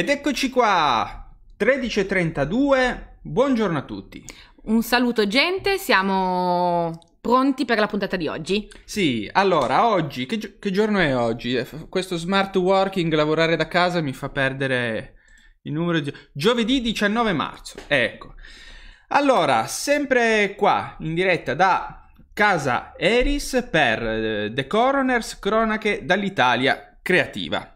Ed eccoci qua, 13.32, buongiorno a tutti. Un saluto gente, siamo pronti per la puntata di oggi? Sì, allora oggi, che, gi- che, giorno è oggi? Eh, questo smart working, lavorare da casa mi fa perdere il numero di... Giovedì 19 marzo, ecco. Allora, sempre qua in diretta da casa Eris per eh, The Coroners Cronache dall'Italia Creativa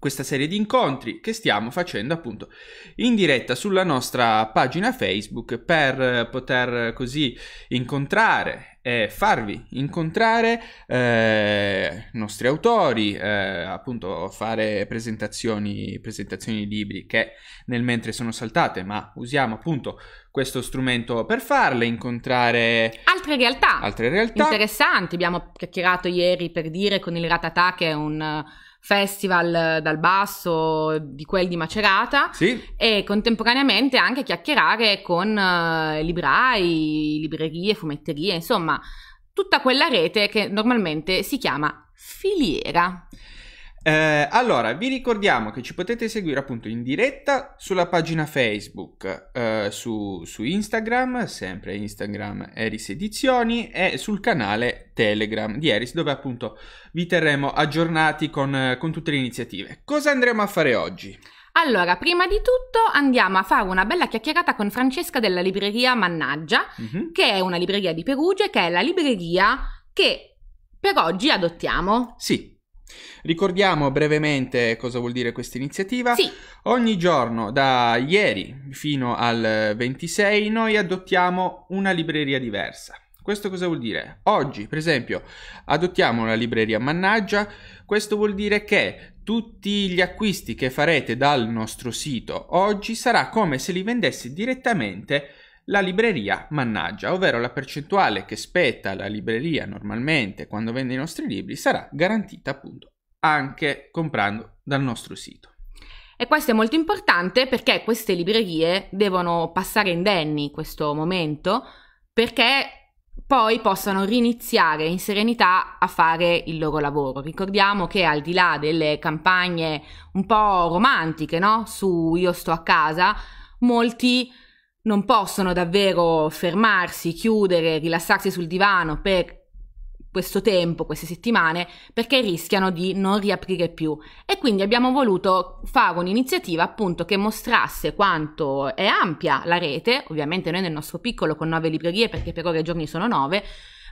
questa serie di incontri che stiamo facendo appunto in diretta sulla nostra pagina Facebook per poter così incontrare e farvi incontrare eh, nostri autori, eh, appunto fare presentazioni, presentazioni di libri che nel mentre sono saltate, ma usiamo appunto questo strumento per farle, incontrare altre realtà, altre realtà. interessanti. Abbiamo chiacchierato ieri per dire con il Ratatà che è un festival eh, dal basso di quel di Macerata sì. e contemporaneamente anche chiacchierare con uh, librai, librerie, fumetterie, insomma tutta quella rete che normalmente si chiama filiera. Eh, allora, vi ricordiamo che ci potete seguire appunto in diretta sulla pagina Facebook, eh, su, su, Instagram, sempre Instagram Eris Edizioni e sul canale Telegram di Eris dove appunto vi terremo aggiornati con, con tutte le iniziative. Cosa andremo a fare oggi? Allora, prima di tutto andiamo a fare una bella chiacchierata con Francesca della libreria Mannaggia, mm-hmm. che è una libreria di Perugia, che è la libreria che per oggi adottiamo. Sì, Ricordiamo brevemente cosa vuol dire questa iniziativa. Sì. Ogni giorno, da ieri fino al 26, noi adottiamo una libreria diversa. Questo cosa vuol dire? Oggi, per esempio, adottiamo una libreria mannaggia. Questo vuol dire che tutti gli acquisti che farete dal nostro sito oggi sarà come se li vendessi direttamente la libreria mannaggia, ovvero la percentuale che spetta la libreria normalmente quando vende i nostri libri sarà garantita appunto anche comprando dal nostro sito. E questo è molto importante perché queste librerie devono passare indenni questo momento perché poi possano riniziare in serenità a fare il loro lavoro. Ricordiamo che al di là delle campagne un po' romantiche, no? Su Io sto a casa, molti non possono davvero fermarsi, chiudere, rilassarsi sul divano per questo tempo, queste settimane, perché rischiano di non riaprire più. E quindi abbiamo voluto fare un'iniziativa appunto che mostrasse quanto è ampia la rete, ovviamente noi nel nostro piccolo con nove librerie, perché per ora i giorni sono nove,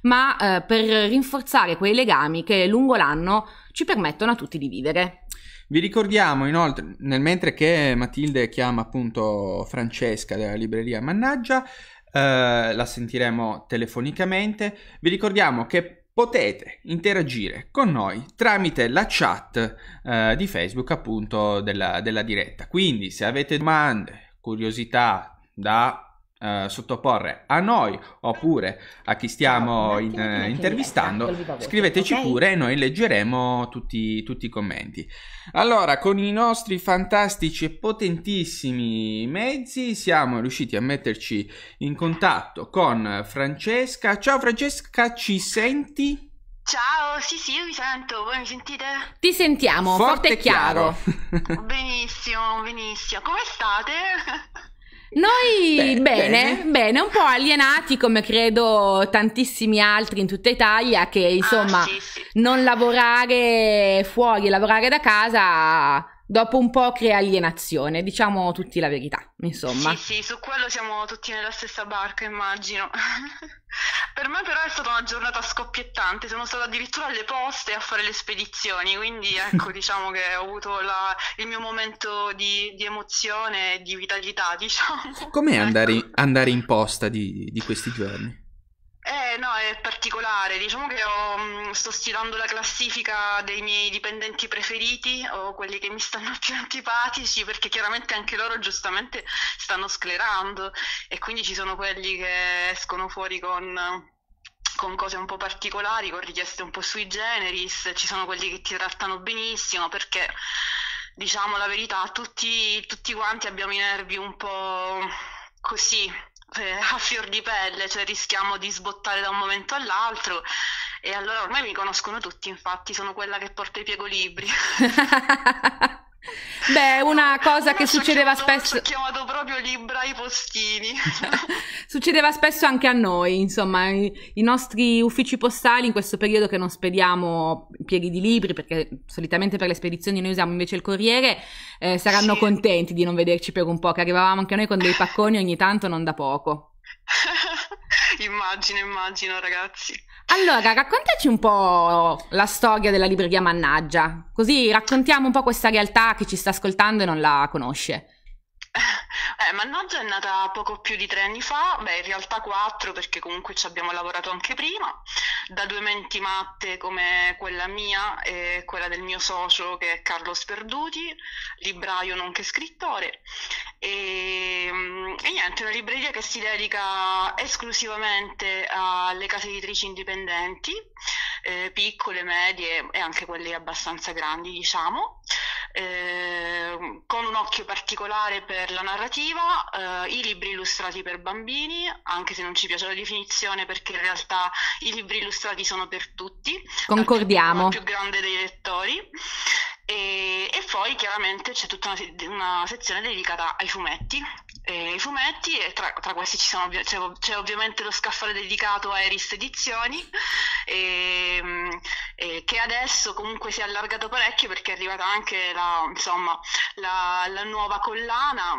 ma eh, per rinforzare quei legami che lungo l'anno ci permettono a tutti di vivere. Vi ricordiamo inoltre, nel mentre che Matilde chiama appunto Francesca della libreria Mannaggia, eh, la sentiremo telefonicamente, vi ricordiamo che potete interagire con noi tramite la chat eh, di Facebook appunto della, della diretta. Quindi se avete domande, curiosità da eh, sottoporre a noi oppure a chi stiamo in, eh, intervistando, scriveteci pure e noi leggeremo tutti, tutti i commenti. Allora, con i nostri fantastici e potentissimi mezzi siamo riusciti a metterci in contatto con Francesca. Ciao Francesca, ci senti? Ciao, sì sì, io vi sento, voi mi sentite? Ti sentiamo, forte, forte e chiaro. chiaro. benissimo, benissimo. Come state? Noi bene, bene, bene, un po' alienati come credo tantissimi altri in tutta Italia che insomma ah, sì, sì. non lavorare fuori, lavorare da casa dopo un po' crea alienazione, diciamo tutti la verità, insomma. Sì, sì, su quello siamo tutti nella stessa barca, immagino. per me però è stata una giornata scoppiettante, sono stata addirittura alle poste a fare le spedizioni, quindi ecco, diciamo che ho avuto la, il mio momento di, di emozione e di vitalità, diciamo. Com'è ecco. andare, andare, in posta di, di questi giorni? Eh no, è particolare, diciamo che ho, mm, sto stilando la classifica dei miei dipendenti preferiti o quelli che mi stanno più antipatici perché chiaramente anche loro giustamente stanno sclerando e quindi ci sono quelli che escono fuori con con cose un po' particolari, con richieste un po' sui generis, ci sono quelli che ti trattano benissimo perché diciamo la verità, tutti, tutti quanti abbiamo i nervi un po' così eh, a fior di pelle, cioè rischiamo di sbottare da un momento all'altro. E allora ormai mi conoscono tutti, infatti sono quella che porta i piegolibri. Beh, una cosa che succedeva chiamato, spesso... chiamato proprio Libra ibrai postini. succedeva spesso anche a noi, insomma, i, i, nostri uffici postali in questo periodo che non spediamo pieghi di libri, perché solitamente per le spedizioni noi usiamo invece il corriere, eh, saranno sì. contenti di non vederci per un po', che arrivavamo anche noi con dei pacconi ogni tanto non da poco. immagino, immagino ragazzi. Allora, raccontaci un po' la storia della libreria Mannaggia, così raccontiamo un po' questa realtà che ci sta ascoltando e non la conosce. Eh, Mannaggia è nata poco più di tre anni fa, beh in realtà quattro perché comunque ci abbiamo lavorato anche prima, da due menti matte come quella mia e quella del mio socio che è Carlo Sperduti, libraio nonché scrittore. E, mm, e niente, una libreria che si dedica esclusivamente alle case editrici indipendenti, eh, piccole, medie e anche quelle abbastanza grandi diciamo. Ehm, con un occhio particolare per la narrativa, eh, i libri illustrati per bambini, anche se non ci piace la definizione perché in realtà i libri illustrati sono per tutti. Concordiamo. Il più grande dei lettori. E, e poi chiaramente c'è tutta una, una sezione dedicata ai fumetti, eh, i fumetti e tra, tra questi sono, c'è, c'è, ovviamente lo scaffale dedicato a Eris Edizioni e, ehm, e che adesso comunque si è allargato parecchio perché è arrivata anche la, insomma, la, la nuova collana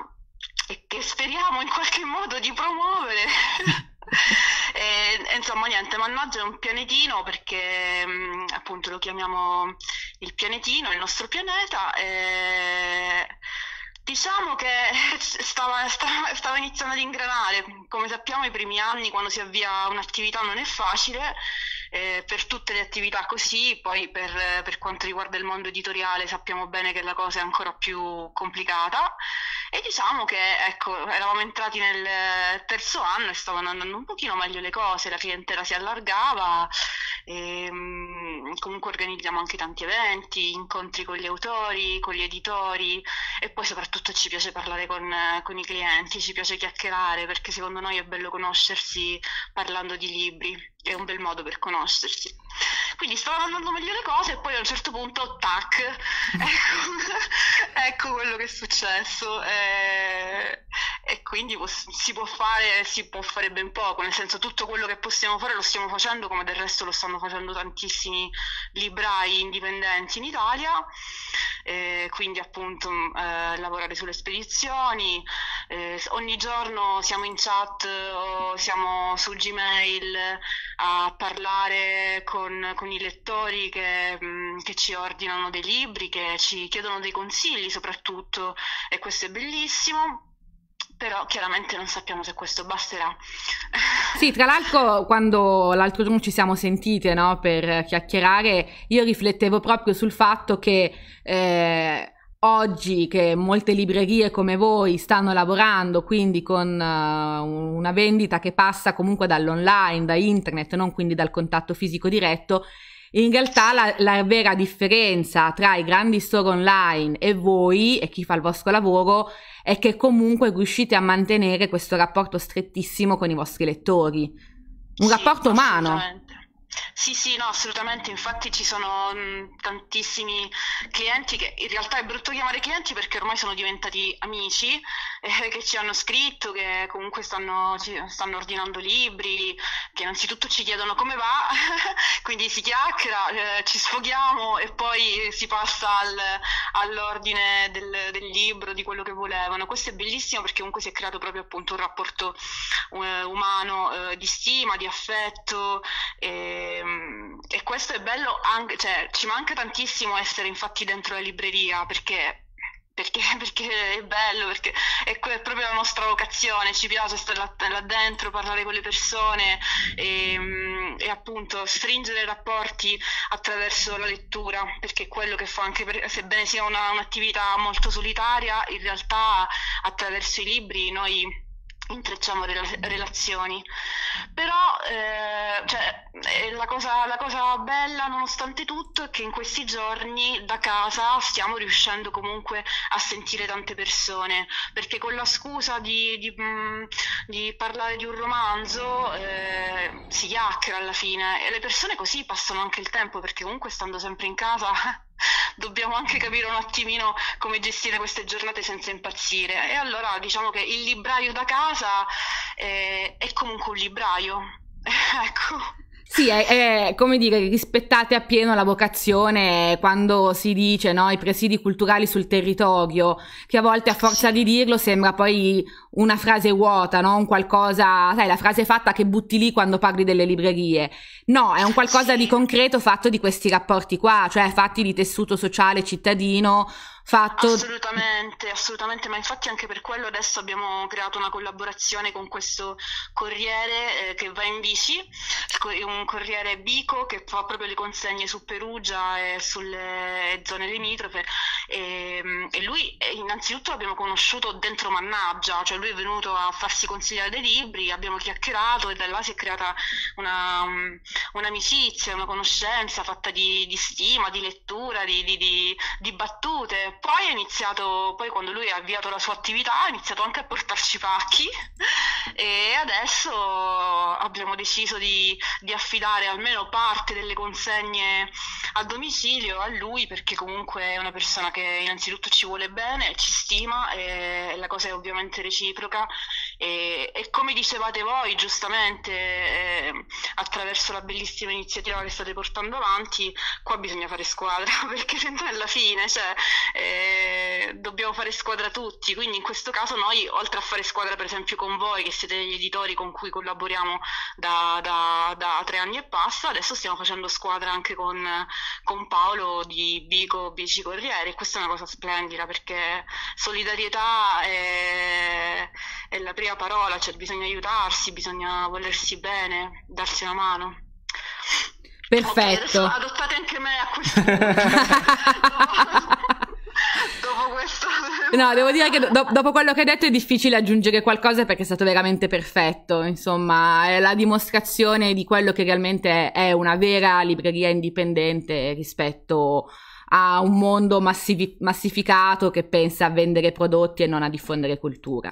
e che speriamo in qualche modo di promuovere e, e, insomma niente, Mannaggia è un pianetino perché mh, mm, appunto lo chiamiamo il pianetino, il nostro pianeta. E... Diciamo che stava, stava, stava, iniziando ad ingranare, come sappiamo i primi anni quando si avvia un'attività non è facile, eh, per tutte le attività così, poi per, per, quanto riguarda il mondo editoriale sappiamo bene che la cosa è ancora più complicata e diciamo che ecco, eravamo entrati nel eh, terzo anno e stavano andando un pochino meglio le cose, la clientela si allargava, e, ehm, comunque organizziamo anche tanti eventi, incontri con gli autori, con gli editori e poi soprattutto ci piace parlare con, eh, con i clienti, ci piace chiacchierare perché secondo noi è bello conoscersi parlando di libri è un bel modo per conoscersi. Quindi stavano andando meglio le cose e poi a un certo punto, tac, ecco, ecco quello che è successo. E, eh, e quindi si può, fare, si può fare ben poco, nel senso tutto quello che possiamo fare lo stiamo facendo, come del resto lo stanno facendo tantissimi librai indipendenti in Italia. Eh, quindi appunto eh, lavorare sulle spedizioni, eh, ogni giorno siamo in chat o siamo su Gmail a parlare con, con i lettori che, mm, che, ci ordinano dei libri, che ci chiedono dei consigli soprattutto e questo è bellissimo. Però chiaramente non sappiamo se questo basterà. sì, tra l'altro quando l'altro giorno ci siamo sentite no, per chiacchierare, io riflettevo proprio sul fatto che eh, oggi che molte librerie come voi stanno lavorando quindi con uh, una vendita che passa comunque dall'online, da internet, non quindi dal contatto fisico diretto, in realtà la, la, vera differenza tra i grandi store online e voi e chi fa il vostro lavoro è che comunque riuscite a mantenere questo rapporto strettissimo con i vostri lettori. Un sì, rapporto umano. Sì, sì, no, assolutamente. Infatti ci sono mh, mm, tantissimi clienti che in realtà è brutto chiamare clienti perché ormai sono diventati amici eh, che ci hanno scritto, che comunque stanno, ci, stanno, ordinando libri, che innanzitutto ci chiedono come va, quindi si chiacchiera, eh, ci sfoghiamo e poi si passa al, all'ordine del, del, libro, di quello che volevano. Questo è bellissimo perché comunque si è creato proprio appunto un rapporto eh, umano eh, di stima, di affetto e, ehm, e questo è bello, anche, cioè, ci manca tantissimo essere infatti dentro la libreria perché perché, perché è bello, perché è, è, proprio la nostra vocazione, ci piace stare là, là dentro, parlare con le persone e, mm, e, appunto stringere rapporti attraverso la lettura, perché è quello che fa anche, per, sebbene sia una, un'attività molto solitaria, in realtà attraverso i libri noi intrecciamo rela- relazioni. Però eh, cioè, eh, la, cosa, la, cosa, bella nonostante tutto è che in questi giorni da casa stiamo riuscendo comunque a sentire tante persone, perché con la scusa di, di, mm, di parlare di un romanzo eh, si chiacchiera alla fine e le persone così passano anche il tempo, perché comunque stando sempre in casa dobbiamo anche capire un attimino come gestire queste giornate senza impazzire. E allora diciamo che il libraio da casa eh, è comunque un libraio. ecco. Sì, è, è, come dire, rispettate appieno la vocazione quando si dice no, i presidi culturali sul territorio, che a volte a forza di dirlo sembra poi una frase vuota, no? un qualcosa, sai, la frase fatta che butti lì quando parli delle librerie. No, è un qualcosa di concreto fatto di questi rapporti qua, cioè fatti di tessuto sociale cittadino fatto. Assolutamente, assolutamente, ma infatti anche per quello adesso abbiamo creato una collaborazione con questo corriere eh, che va in bici, un corriere bico che fa proprio le consegne su Perugia e sulle zone limitrofe e, ehm, e lui eh, innanzitutto l'abbiamo conosciuto dentro Mannaggia, cioè lui è venuto a farsi consigliare dei libri, abbiamo chiacchierato e da là si è creata una, mm, un'amicizia, una conoscenza fatta di, di stima, di lettura, di, di, di battute poi è iniziato, poi quando lui ha avviato la sua attività, ha iniziato anche a portarci pacchi e adesso abbiamo deciso di, di affidare almeno parte delle consegne a domicilio a lui perché comunque è una persona che innanzitutto ci vuole bene, ci stima e la cosa è ovviamente reciproca e, e come dicevate voi, giustamente, eh, attraverso la bellissima iniziativa che state portando avanti, qua bisogna fare squadra, perché se no la fine, cioè, eh, dobbiamo fare squadra tutti. Quindi in questo caso noi, oltre a fare squadra per esempio con voi, che siete gli editori con cui collaboriamo da, da, da tre anni e passa, adesso stiamo facendo squadra anche con, con Paolo di Bico Bici Corriere e questa è una cosa splendida perché solidarietà è, è la prima via parola, cioè bisogna aiutarsi, bisogna volersi bene, darsi una mano. Perfetto. Okay, adottate anche me a questo Dopo No, devo dire che do- dopo quello che hai detto è difficile aggiungere qualcosa perché è stato veramente perfetto. Insomma, è la dimostrazione di quello che realmente è una vera libreria indipendente rispetto a un mondo massivi- massificato che pensa a vendere prodotti e non a diffondere cultura.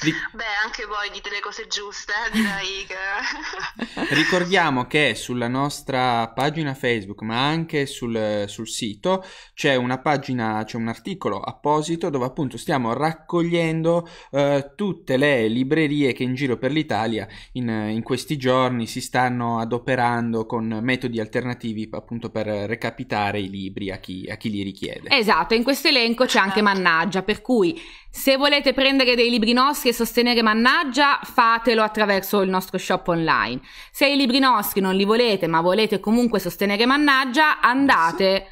Ric- Beh, anche voi dite le cose giuste, eh, direi che... Ricordiamo che sulla nostra pagina Facebook, ma anche sul, sul sito, c'è una pagina, c'è un articolo apposito dove appunto stiamo raccogliendo eh, tutte le librerie che in giro per l'Italia in, in, questi giorni si stanno adoperando con metodi alternativi appunto per recapitare i libri a chi, a chi li richiede. Esatto, in questo elenco c'è anche esatto. Mannaggia, per cui se volete prendere dei libri nostri e sostenere Mannaggia, fatelo attraverso il nostro shop online. Se i libri nostri non li volete, ma volete comunque sostenere Mannaggia, andate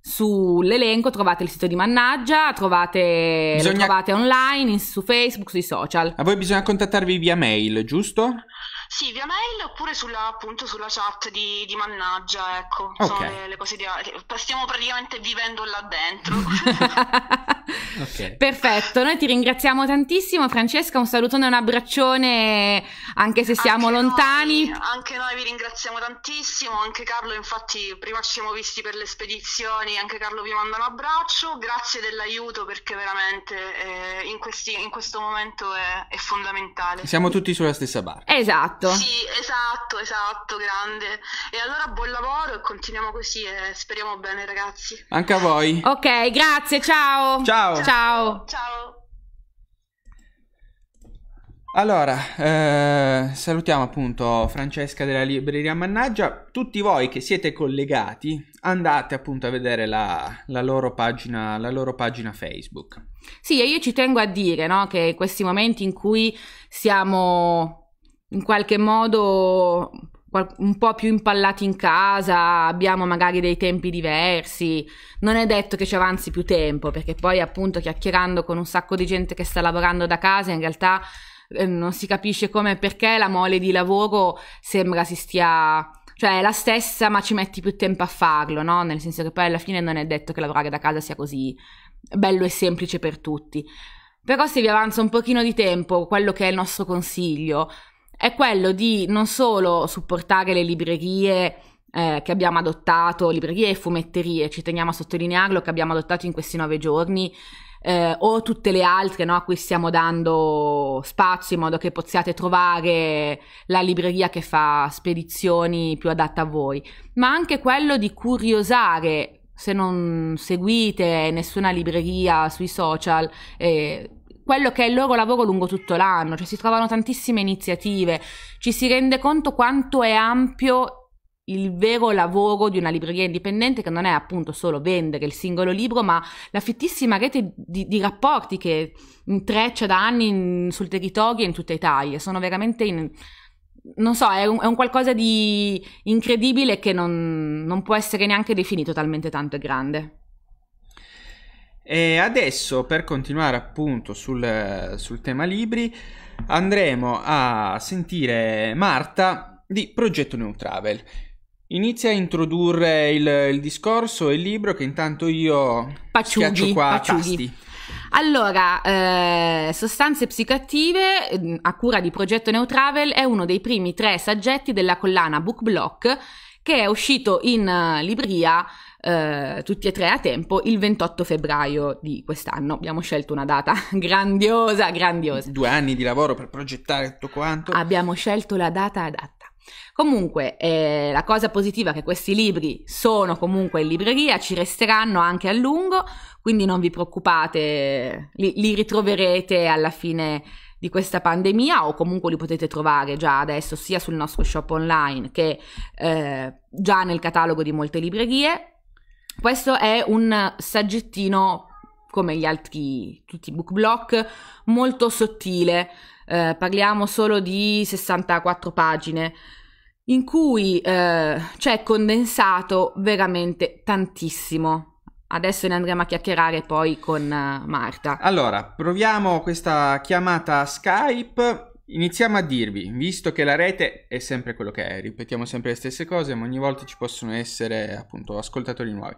sull'elenco, trovate il sito di Mannaggia, trovate, bisogna... lo trovate online, su Facebook, sui social. A voi bisogna contattarvi via mail, giusto? Sì, via mail oppure sulla, appunto sulla chat di, di Mannaggia, ecco, okay. sono le, le cose di... Eh, stiamo praticamente vivendo là dentro. okay. Perfetto, noi ti ringraziamo tantissimo Francesca, un salutone e un abbraccione anche se siamo anche lontani. Noi, anche noi vi ringraziamo tantissimo, anche Carlo infatti prima ci siamo visti per le spedizioni, anche Carlo vi manda un abbraccio, grazie dell'aiuto perché veramente eh, in, questi, in, questo momento è, è fondamentale. Siamo tutti sulla stessa barca. Esatto fatto. Sì, esatto, esatto, grande. E allora buon lavoro e continuiamo così e speriamo bene ragazzi. Anche a voi. Ok, grazie, ciao. Ciao. Ciao. ciao. Allora, eh, salutiamo appunto Francesca della Libreria Mannaggia. Tutti voi che siete collegati, andate appunto a vedere la, la, loro, pagina, la loro, pagina, Facebook. Sì, e io ci tengo a dire no, che questi momenti in cui siamo in qualche modo un po' più impallati in casa, abbiamo magari dei tempi diversi, non è detto che ci avanzi più tempo, perché poi appunto chiacchierando con un sacco di gente che sta lavorando da casa, in realtà eh, non si capisce come e perché la mole di lavoro sembra si stia cioè è la stessa ma ci metti più tempo a farlo, no? Nel senso che poi alla fine non è detto che lavorare da casa sia così bello e semplice per tutti. Però se vi avanza un pochino di tempo, quello che è il nostro consiglio, è quello di non solo supportare le librerie eh, che abbiamo adottato, librerie e fumetterie, ci teniamo a sottolinearlo, che abbiamo adottato in questi nove giorni, eh, o tutte le altre no, a cui stiamo dando spazio in modo che possiate trovare la libreria che fa spedizioni più adatta a voi, ma anche quello di curiosare se non seguite nessuna libreria sui social, eh, quello che è il loro lavoro lungo tutto l'anno, cioè si trovano tantissime iniziative, ci si rende conto quanto è ampio il vero lavoro di una libreria indipendente che non è appunto solo vendere il singolo libro, ma la fittissima rete di, di rapporti che intreccia da anni in, sul territorio e in tutta Italia. Sono veramente in, non so, è un, è un, qualcosa di incredibile che non, non può essere neanche definito talmente tanto grande. E adesso per continuare appunto sul, sul tema libri andremo a sentire Marta di Progetto New Travel. Inizia a introdurre il, il discorso e il libro che intanto io paciughi, schiaccio qua paciughi. tasti. Allora, eh, Sostanze psicoattive mm, a cura di Progetto New Travel è uno dei primi tre saggetti della collana Book Block che è uscito in eh, libreria eh, tutti e tre a tempo il 28 febbraio di quest'anno. Abbiamo scelto una data grandiosa, grandiosa. Due anni di lavoro per progettare tutto quanto. Abbiamo scelto la data adatta. Comunque, eh, la cosa positiva è che questi libri sono comunque in libreria, ci resteranno anche a lungo, quindi non vi preoccupate, li, li ritroverete alla fine di questa pandemia o comunque li potete trovare già adesso sia sul nostro shop online che eh, già nel catalogo di molte librerie. Questo è un saggettino, come gli altri, tutti i book block, molto sottile, eh, parliamo solo di 64 pagine, in cui eh, c'è condensato veramente tantissimo. Adesso ne andremo a chiacchierare poi con eh, Marta. Allora, proviamo questa chiamata Skype Iniziamo a dirvi, visto che la rete è sempre quello che è, ripetiamo sempre le stesse cose, ma ogni volta ci possono essere appunto ascoltatori nuovi.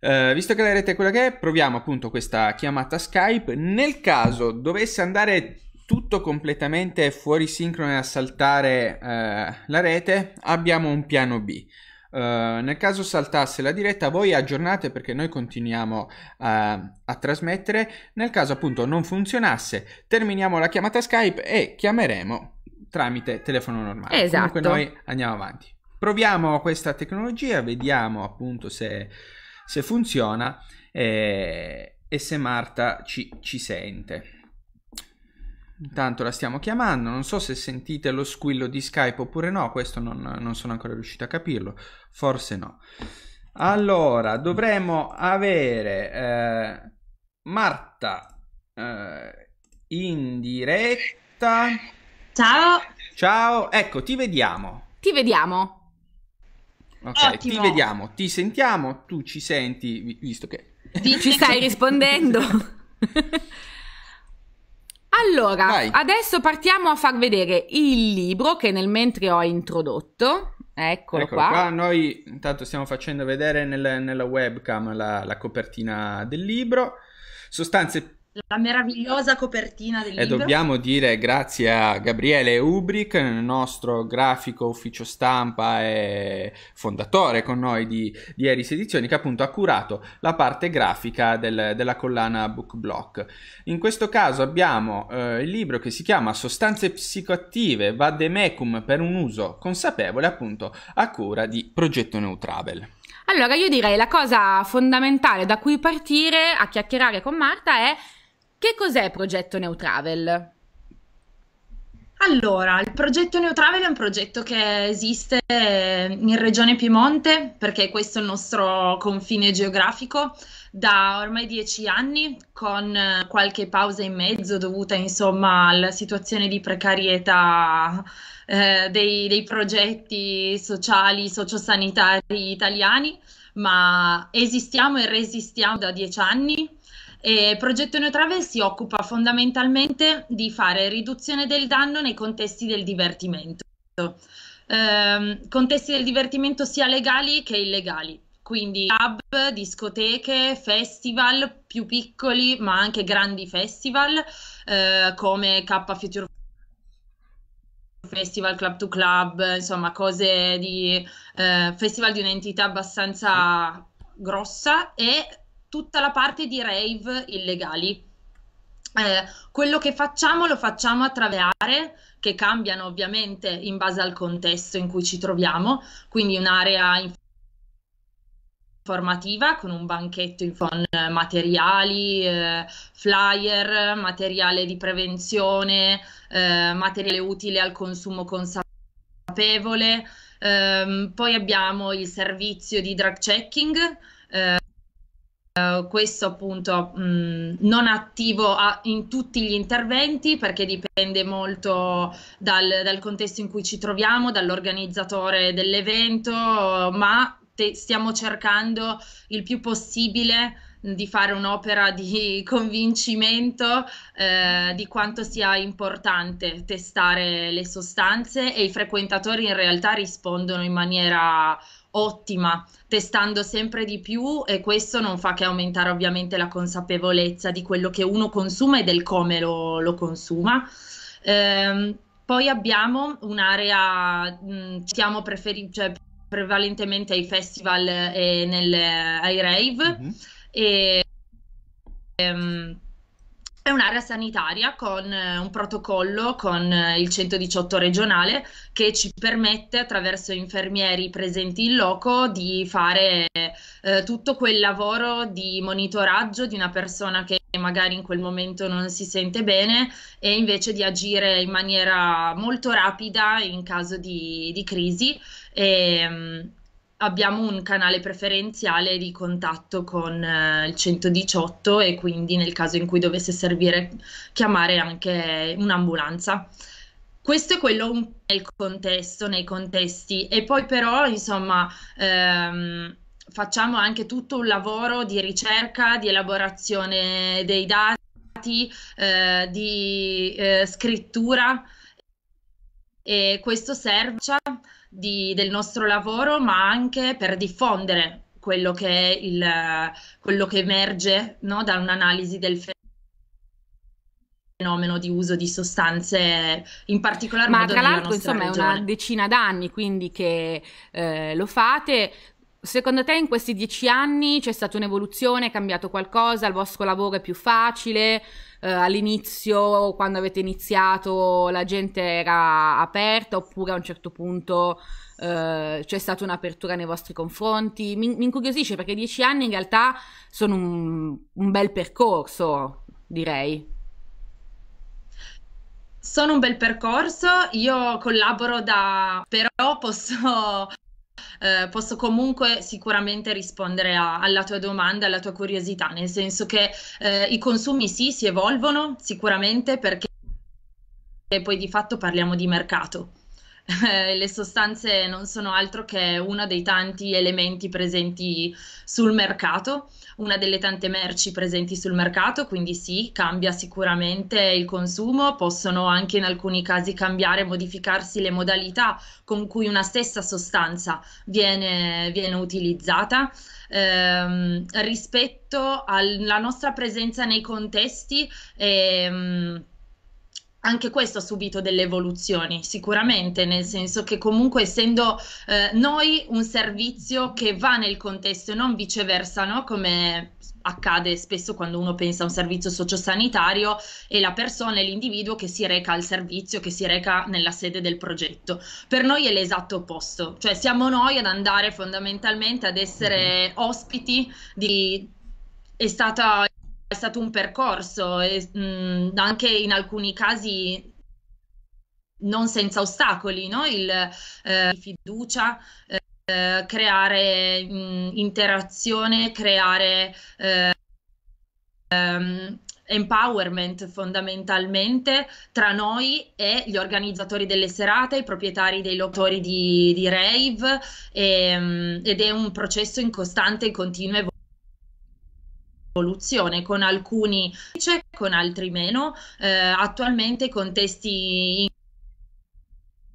Uh, visto che la rete è quella che è, proviamo appunto questa chiamata Skype. Nel caso dovesse andare tutto completamente fuori sincrono e assaltare uh, eh, la rete, abbiamo un piano B. Eh, nel caso saltasse la diretta, voi aggiornate perché noi continuiamo a, ehm, a trasmettere. Nel caso appunto non funzionasse, terminiamo la chiamata Skype e chiameremo tramite telefono normale. Esatto. Comunque noi andiamo avanti. Proviamo questa tecnologia, vediamo appunto se, se funziona e, eh, e, se Marta ci, ci sente. Intanto la stiamo chiamando, non so se sentite lo squillo di Skype oppure no, questo non, non sono ancora riuscito a capirlo, forse no. Allora, dovremmo avere eh, Marta eh, in diretta. Ciao. Ciao, ecco, ti vediamo. Ti vediamo. Ok, Ottimo. ti vediamo, ti sentiamo, tu ci senti, visto che... Ci stai rispondendo. Allora, Vai. adesso partiamo a far vedere il libro che nel mentre ho introdotto. Eccolo, Eccolo qua. qua. Noi intanto stiamo facendo vedere nel, nella webcam la, la copertina del libro. Sostanze la meravigliosa copertina del e libro. E dobbiamo dire grazie a Gabriele Ubric, nostro grafico ufficio stampa e fondatore con noi di, di Eris Edizioni, che appunto ha curato la parte grafica del, della collana Book Block. In questo caso abbiamo eh, il libro che si chiama Sostanze psicoattive, Vademecum per un uso consapevole, appunto a cura di Progetto Neutravel. Allora, io direi la cosa fondamentale da cui partire a chiacchierare con Marta è che cos'è Progetto Neutravel? Allora, il progetto Neutravel è un progetto che esiste in Regione Piemonte, perché questo è il nostro confine geografico, da ormai dieci anni, con qualche pausa in mezzo dovuta insomma alla situazione di precarietà eh, dei, dei progetti sociali, sociosanitari italiani, ma esistiamo e resistiamo da dieci anni e Progetto Neutravel si occupa fondamentalmente di fare riduzione del danno nei contesti del divertimento, eh, contesti del divertimento sia legali che illegali, quindi hub, discoteche, festival più piccoli ma anche grandi festival eh, come K Future festival club to club, insomma cose di eh, festival di un'entità abbastanza grossa e tutta la parte di rave illegali. Eh, quello che facciamo lo facciamo attraverso aree che cambiano ovviamente in base al contesto in cui ci troviamo, quindi un'area informativa con un banchetto con materiali, eh, flyer, materiale di prevenzione, eh, materiale utile al consumo consapevole. Ehm, poi abbiamo il servizio di drug checking, eh, eh, questo appunto mh, non attivo a, in tutti gli interventi perché dipende molto dal, dal contesto in cui ci troviamo, dall'organizzatore dell'evento, ma te, stiamo cercando il più possibile di fare un'opera di convincimento eh, di quanto sia importante testare le sostanze e i frequentatori in realtà rispondono in maniera ottima, testando sempre di più e questo non fa che aumentare ovviamente la consapevolezza di quello che uno consuma e del come lo, lo consuma. Ehm, poi abbiamo un'area, mm, siamo preferiti, cioè, prevalentemente ai festival e nel, eh, ai rave mm-hmm. e, ehm, è un'area sanitaria con eh, un protocollo con eh, il 118 regionale che ci permette attraverso infermieri presenti in loco di fare eh, tutto quel lavoro di monitoraggio di una persona che magari in quel momento non si sente bene e invece di agire in maniera molto rapida in caso di, di crisi. E, ehm, abbiamo un canale preferenziale di contatto con eh, il 118 e quindi nel caso in cui dovesse servire chiamare anche un'ambulanza. Questo è quello nel contesto, nei contesti e poi però insomma ehm, facciamo anche tutto un lavoro di ricerca, di elaborazione dei dati, eh, di eh, scrittura e questo serve di, del nostro lavoro, ma anche per diffondere quello che, è il, quello che emerge no, da un'analisi del fenomeno di uso di sostanze in particolar ma modo tra l'altro insomma regione. è una decina d'anni quindi che eh, lo fate Secondo te in questi dieci anni c'è stata un'evoluzione, è cambiato qualcosa, il vostro lavoro è più facile, eh, all'inizio, quando avete iniziato, la gente era aperta oppure a un certo punto eh, c'è stata un'apertura nei vostri confronti? Mi, mi, incuriosisce perché dieci anni in realtà sono un, un bel percorso, direi. Sono un bel percorso, io collaboro da, però posso eh, posso comunque sicuramente rispondere a, alla tua domanda, alla tua curiosità, nel senso che eh, i consumi sì si evolvono sicuramente perché poi di fatto parliamo di mercato. Eh, le sostanze non sono altro che uno dei tanti elementi presenti sul mercato una delle tante merci presenti sul mercato, quindi sì, cambia sicuramente il consumo, possono anche in alcuni casi cambiare e modificarsi le modalità con cui una stessa sostanza viene, viene utilizzata. Ehm, rispetto alla nostra presenza nei contesti, ehm, anche questo ha subito delle evoluzioni, sicuramente, nel senso che comunque essendo eh, noi un servizio che va nel contesto e non viceversa, no? come accade spesso quando uno pensa a un servizio sociosanitario e la persona e l'individuo che si reca al servizio, che si reca nella sede del progetto. Per noi è l'esatto opposto, cioè siamo noi ad andare fondamentalmente ad essere mhm. ospiti di... è stata è stato un percorso, e, mh, mm, anche in alcuni casi non senza ostacoli, no? il eh, fiducia, eh, creare mh, mm, interazione, creare eh, um, empowerment fondamentalmente tra noi e gli organizzatori delle serate, i proprietari dei locatori di, di rave e, mm, ed è un processo in costante e continua evoluzione evoluzione, con alcuni con altri meno, eh, attualmente con testi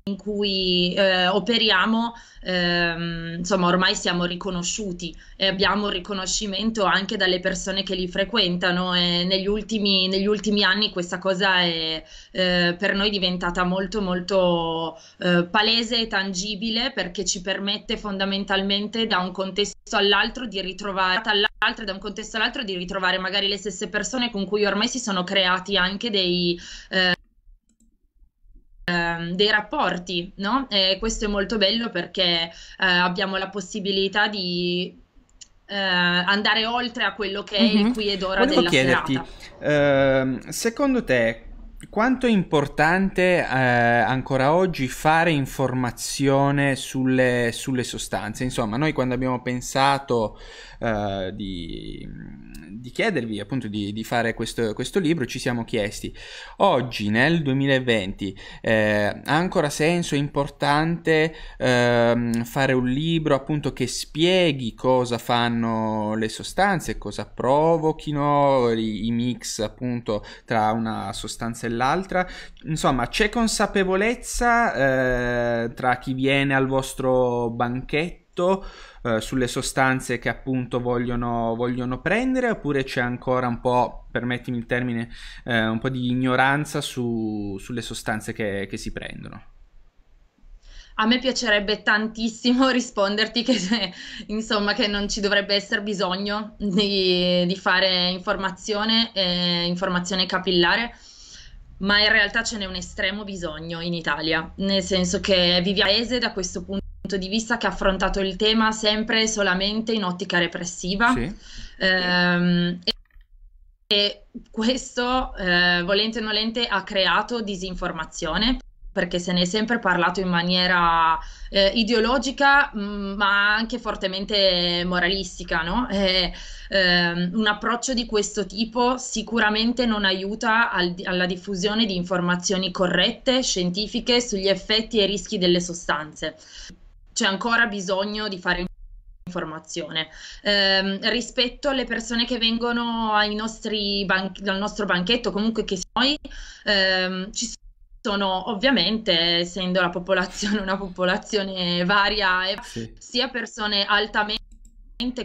in cui eh, operiamo, ehm, insomma, ormai siamo riconosciuti e abbiamo un riconoscimento anche dalle persone che li frequentano e negli ultimi, negli ultimi anni questa cosa è eh, per noi diventata molto molto eh, palese e tangibile perché ci permette fondamentalmente da un contesto all'altro di ritrovare all'altro da un contesto all'altro di ritrovare magari le stesse persone con cui ormai si sono creati anche dei eh, Ehm, dei rapporti, no? E questo è molto bello perché eh, abbiamo la possibilità di eh, andare oltre a quello che è mm-hmm. il mhm. qui ed ora Volevo della chiederti, eh, secondo te quanto è importante eh, ancora oggi fare informazione sulle, sulle, sostanze? Insomma, noi quando abbiamo pensato eh, di di chiedervi appunto di, di fare questo, questo, libro, ci siamo chiesti oggi nel 2020 eh, ha ancora senso, è importante eh, fare un libro appunto che spieghi cosa fanno le sostanze, cosa provochino, i, i mix appunto tra una sostanza e l'altra, insomma c'è consapevolezza eh, tra chi viene al vostro banchetto? Eh, sulle sostanze che appunto vogliono, vogliono prendere oppure c'è ancora un po', permettimi il termine, eh, un po' di ignoranza su, sulle sostanze che, che si prendono? a me piacerebbe tantissimo risponderti che, insomma, che non ci dovrebbe essere bisogno di, di fare informazione, eh, informazione capillare, ma in realtà ce n'è un estremo bisogno in Italia, nel senso che viviamo paese da questo punto punto di vista che ha affrontato il tema sempre e solamente in ottica repressiva. Sì. Ehm, e, e questo, eh, volente o nolente, ha creato disinformazione perché se ne è sempre parlato in maniera eh, ideologica, mh, mm, ma anche fortemente moralistica, no? E, ehm, un approccio di questo tipo sicuramente non aiuta al, alla diffusione di informazioni corrette, scientifiche, sugli effetti e rischi delle sostanze c'è ancora bisogno di fare informazione. Eh, rispetto alle persone che vengono ai nostri banch- dal nostro banchetto, comunque che noi, ehm, ci sono ovviamente, essendo la popolazione una popolazione varia, sì. sia persone altamente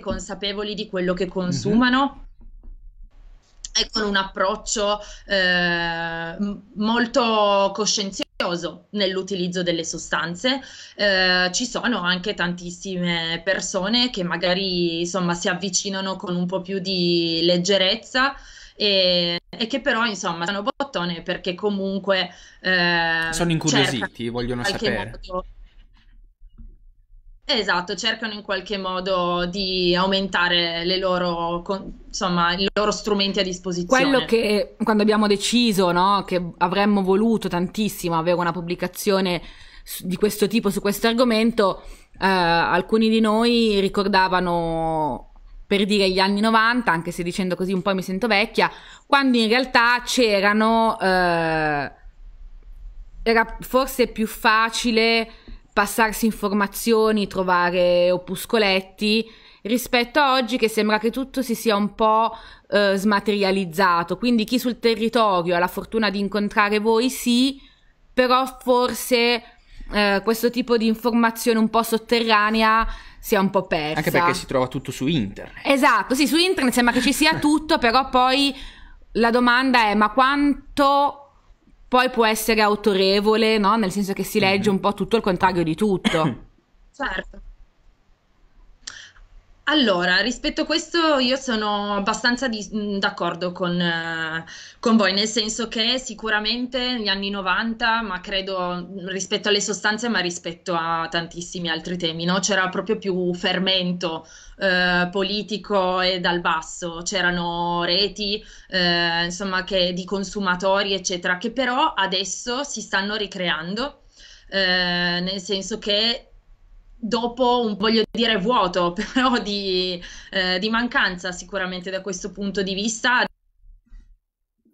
consapevoli di quello che mhm. consumano. Mm-hmm e con un approccio eh, molto coscienzioso nell'utilizzo delle sostanze. Eh, ci sono anche tantissime persone che magari insomma, si avvicinano con un po' più di leggerezza. E, e che però insomma sono bottone perché comunque eh, sono incuriositi, vogliono sapere. Modo, Esatto, cercano in qualche modo di aumentare loro, insomma, i loro strumenti a disposizione. Quello che quando abbiamo deciso no, che avremmo voluto tantissimo avere una pubblicazione di questo tipo su questo argomento, eh, alcuni di noi ricordavano per dire gli anni 90, anche se dicendo così un po' mi sento vecchia, quando in realtà c'erano... Eh, era forse più facile passarsi informazioni, trovare opuscoletti, rispetto a oggi che sembra che tutto si sia un po' eh, smaterializzato. Quindi chi sul territorio ha la fortuna di incontrare voi sì, però forse eh, questo tipo di informazione un po' sotterranea sia un po' persa. Anche perché si trova tutto su internet. Esatto, sì, su internet sembra che ci sia tutto, però poi la domanda è ma quanto poi può essere autorevole, no? nel senso che si legge mhm. un po' tutto il contrario di tutto. Certo. Allora, rispetto a questo io sono abbastanza di- mm, d'accordo con, eh, con, voi, nel senso che sicuramente negli anni 90, ma credo mm, rispetto alle sostanze, ma rispetto a tantissimi altri temi, no? c'era proprio più fermento eh, politico e dal basso, c'erano reti eh, insomma, che, di consumatori, eccetera, che però adesso si stanno ricreando, eh, nel senso che dopo un voglio dire vuoto, però di, eh, di mancanza sicuramente da questo punto di vista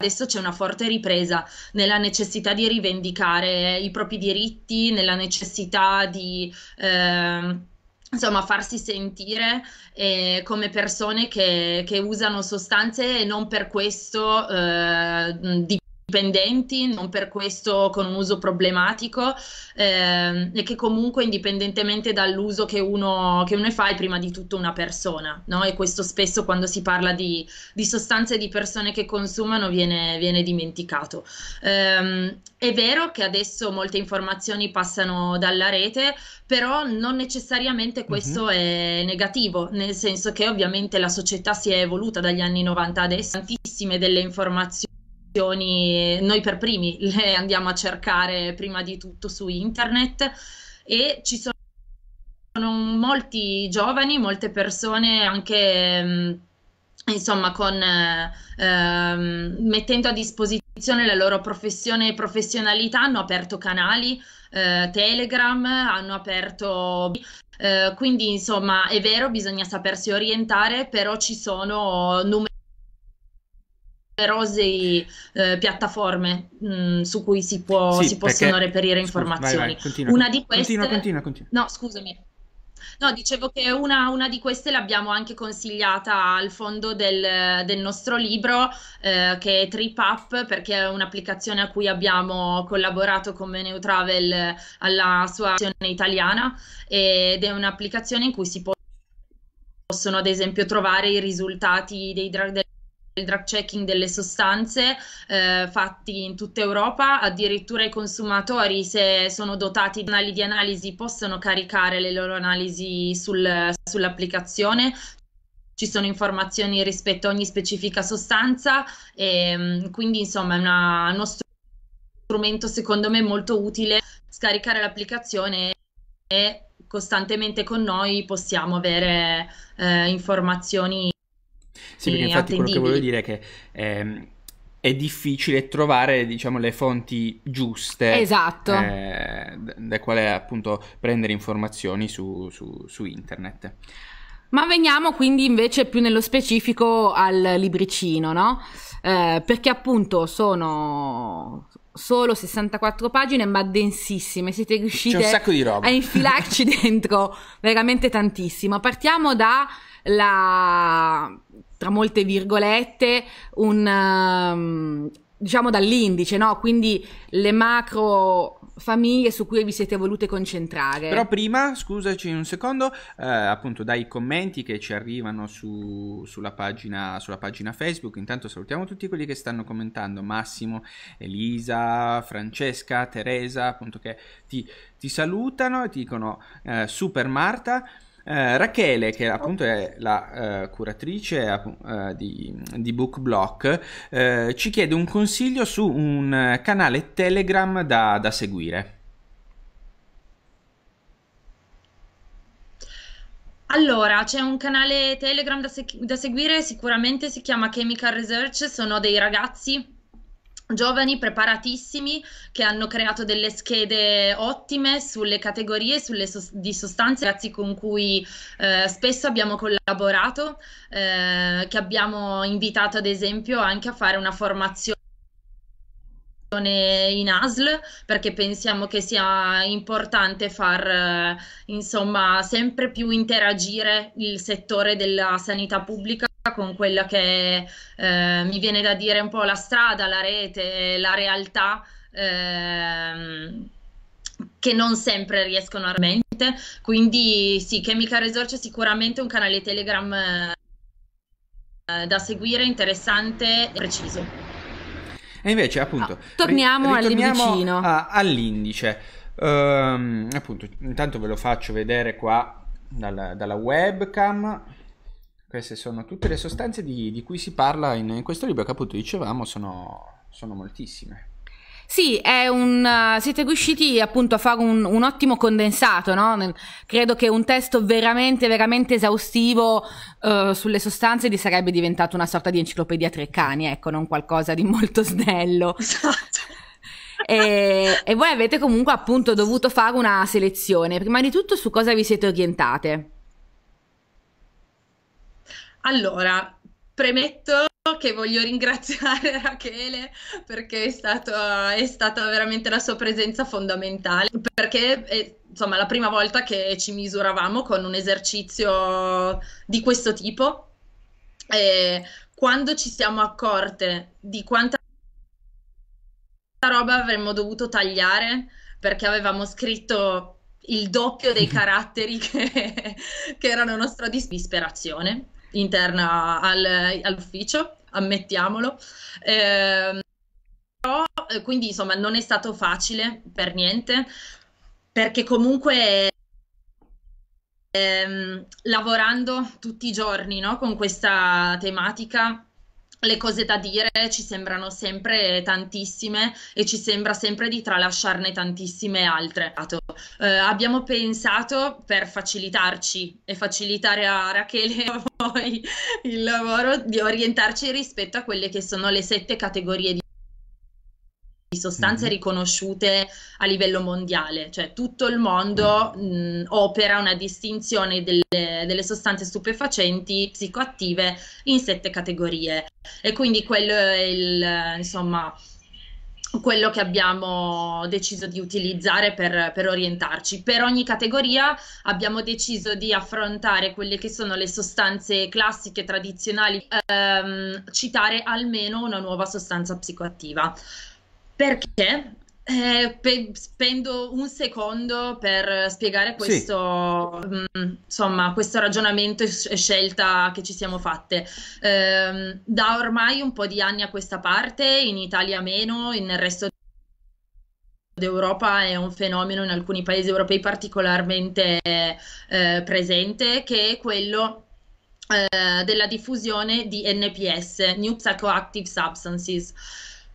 adesso c'è una forte ripresa nella necessità di rivendicare i propri diritti, nella necessità di eh, insomma, farsi sentire eh, come persone che, che, usano sostanze e non per questo eh, dipendenti, non per questo con un uso problematico eh, e che comunque indipendentemente dall'uso che uno, che uno fa è prima di tutto una persona no? e questo spesso quando si parla di, di sostanze di persone che consumano viene, viene dimenticato. Eh, è vero che adesso molte informazioni passano dalla rete, però non necessariamente questo mm-hmm. è negativo, nel senso che ovviamente la società si è evoluta dagli anni 90 adesso, tantissime delle informazioni noi per primi le andiamo a cercare prima di tutto su internet e ci sono molti giovani, molte persone anche mm, insomma con ehm, mettendo a disposizione la loro professione e professionalità hanno aperto canali eh, Telegram, hanno aperto eh, quindi insomma è vero bisogna sapersi orientare, però ci sono numeri numerose eh, piattaforme mh, mm, su cui si, può, sì, si possono perché... reperire Scusa, informazioni. Vai, vai, continua, una di queste... Continua, continua, continua. No, scusami. No, dicevo che una, una, di queste l'abbiamo anche consigliata al fondo del, del nostro libro, eh, che è TripUp, perché è un'applicazione a cui abbiamo collaborato come Neutravel alla sua versione italiana, ed è un'applicazione in cui si possono ad esempio trovare i risultati dei drag il drug checking delle sostanze eh, fatti in tutta Europa, addirittura i consumatori se sono dotati di anali di analisi possono caricare le loro analisi sul, sull'applicazione, ci sono informazioni rispetto a ogni specifica sostanza e mm, quindi insomma è uno strumento secondo me molto utile scaricare l'applicazione e costantemente con noi possiamo avere eh, informazioni sì, perché infatti quello che volevo dire è che... Ehm, è difficile trovare diciamo, le fonti giuste esatto. eh, da quale appunto prendere informazioni su, su, su, internet. Ma veniamo quindi invece più nello specifico al libricino, no? Eh, perché appunto sono solo 64 pagine, ma densissime. Siete riusciti a infilarci dentro veramente tantissimo. Partiamo dalla tra molte virgolette, un, ehm, diciamo dall'indice, no? Quindi le macro famiglie su cui vi siete volute concentrare. Però prima, scusaci un secondo, eh, appunto dai commenti che ci arrivano su, sulla, pagina, sulla, pagina, Facebook, intanto salutiamo tutti quelli che stanno commentando, Massimo, Elisa, Francesca, Teresa, appunto che ti, ti salutano e ti dicono eh, Super Marta. Eh, Rachele, che appunto è la eh, curatrice eh, eh di, di, Book Block, eh, ci chiede un consiglio su un eh, canale Telegram da, da seguire. Allora, c'è un canale Telegram da, se- da seguire, sicuramente si chiama Chemical Research, sono dei ragazzi giovani preparatissimi che hanno creato delle schede ottime sulle categorie sulle so- di sostanze ragazzi con cui eh, spesso abbiamo collaborato, eh, che abbiamo invitato ad esempio anche a fare una formazione in ASL perché pensiamo che sia importante far eh, insomma sempre più interagire il settore della sanità pubblica con quella che eh, mi viene da dire un po' la strada, la rete, la realtà ehm, che non sempre riescono a mente. Quindi sì, Chemical Resource è sicuramente un canale Telegram eh, da seguire, interessante e preciso. E invece appunto... Ah, torniamo, ri- all'indicino. A, all'indice. Ehm, appunto, intanto ve lo faccio vedere qua dalla, dalla webcam queste sono tutte le sostanze di, di cui si parla in, in, questo libro che appunto dicevamo sono, sono moltissime. Sì, un, eh, siete riusciti appunto a fare un, un ottimo condensato, no? Credo che un testo veramente, veramente esaustivo uh, sulle sostanze gli sarebbe diventato una sorta di enciclopedia Treccani, ecco, non qualcosa di molto snello. Esatto. E, e voi avete comunque appunto dovuto fare una selezione. Prima di tutto su cosa vi siete orientate? Allora, premetto che voglio ringraziare Rachele perché è, stato, è stata veramente la sua presenza fondamentale, perché è eh, insomma, la prima volta che ci misuravamo con un esercizio di questo tipo. E quando ci siamo accorte di quanta roba avremmo dovuto tagliare perché avevamo scritto il doppio dei caratteri che, che erano nostra disperazione interna al, all'ufficio, ammettiamolo. Ehm, eh, però, quindi insomma non è stato facile per niente, perché comunque ehm, lavorando tutti i giorni no, con questa tematica le cose da dire ci sembrano sempre tantissime e ci sembra sempre di tralasciarne tantissime altre. Eh, abbiamo pensato per facilitarci e facilitare a Rachele poi il lavoro di orientarci rispetto a quelle che sono le sette categorie di di sostanze mm-hmm. riconosciute a livello mondiale, cioè tutto il mondo mh, opera una distinzione delle, delle, sostanze stupefacenti psicoattive in sette categorie e quindi quello è il, insomma, quello che abbiamo deciso di utilizzare per, per, orientarci. Per ogni categoria abbiamo deciso di affrontare quelle che sono le sostanze classiche, tradizionali, ehm, citare almeno una nuova sostanza psicoattiva. Perché? Eh, pe- spendo un secondo per spiegare questo, sì. Mm, mh, insomma, questo ragionamento e scelta che ci siamo fatte. Eh, da ormai un po' di anni a questa parte, in Italia meno, nel resto d'Europa è un fenomeno in alcuni paesi europei particolarmente eh, presente, che è quello eh, della diffusione di NPS, New Psychoactive Substances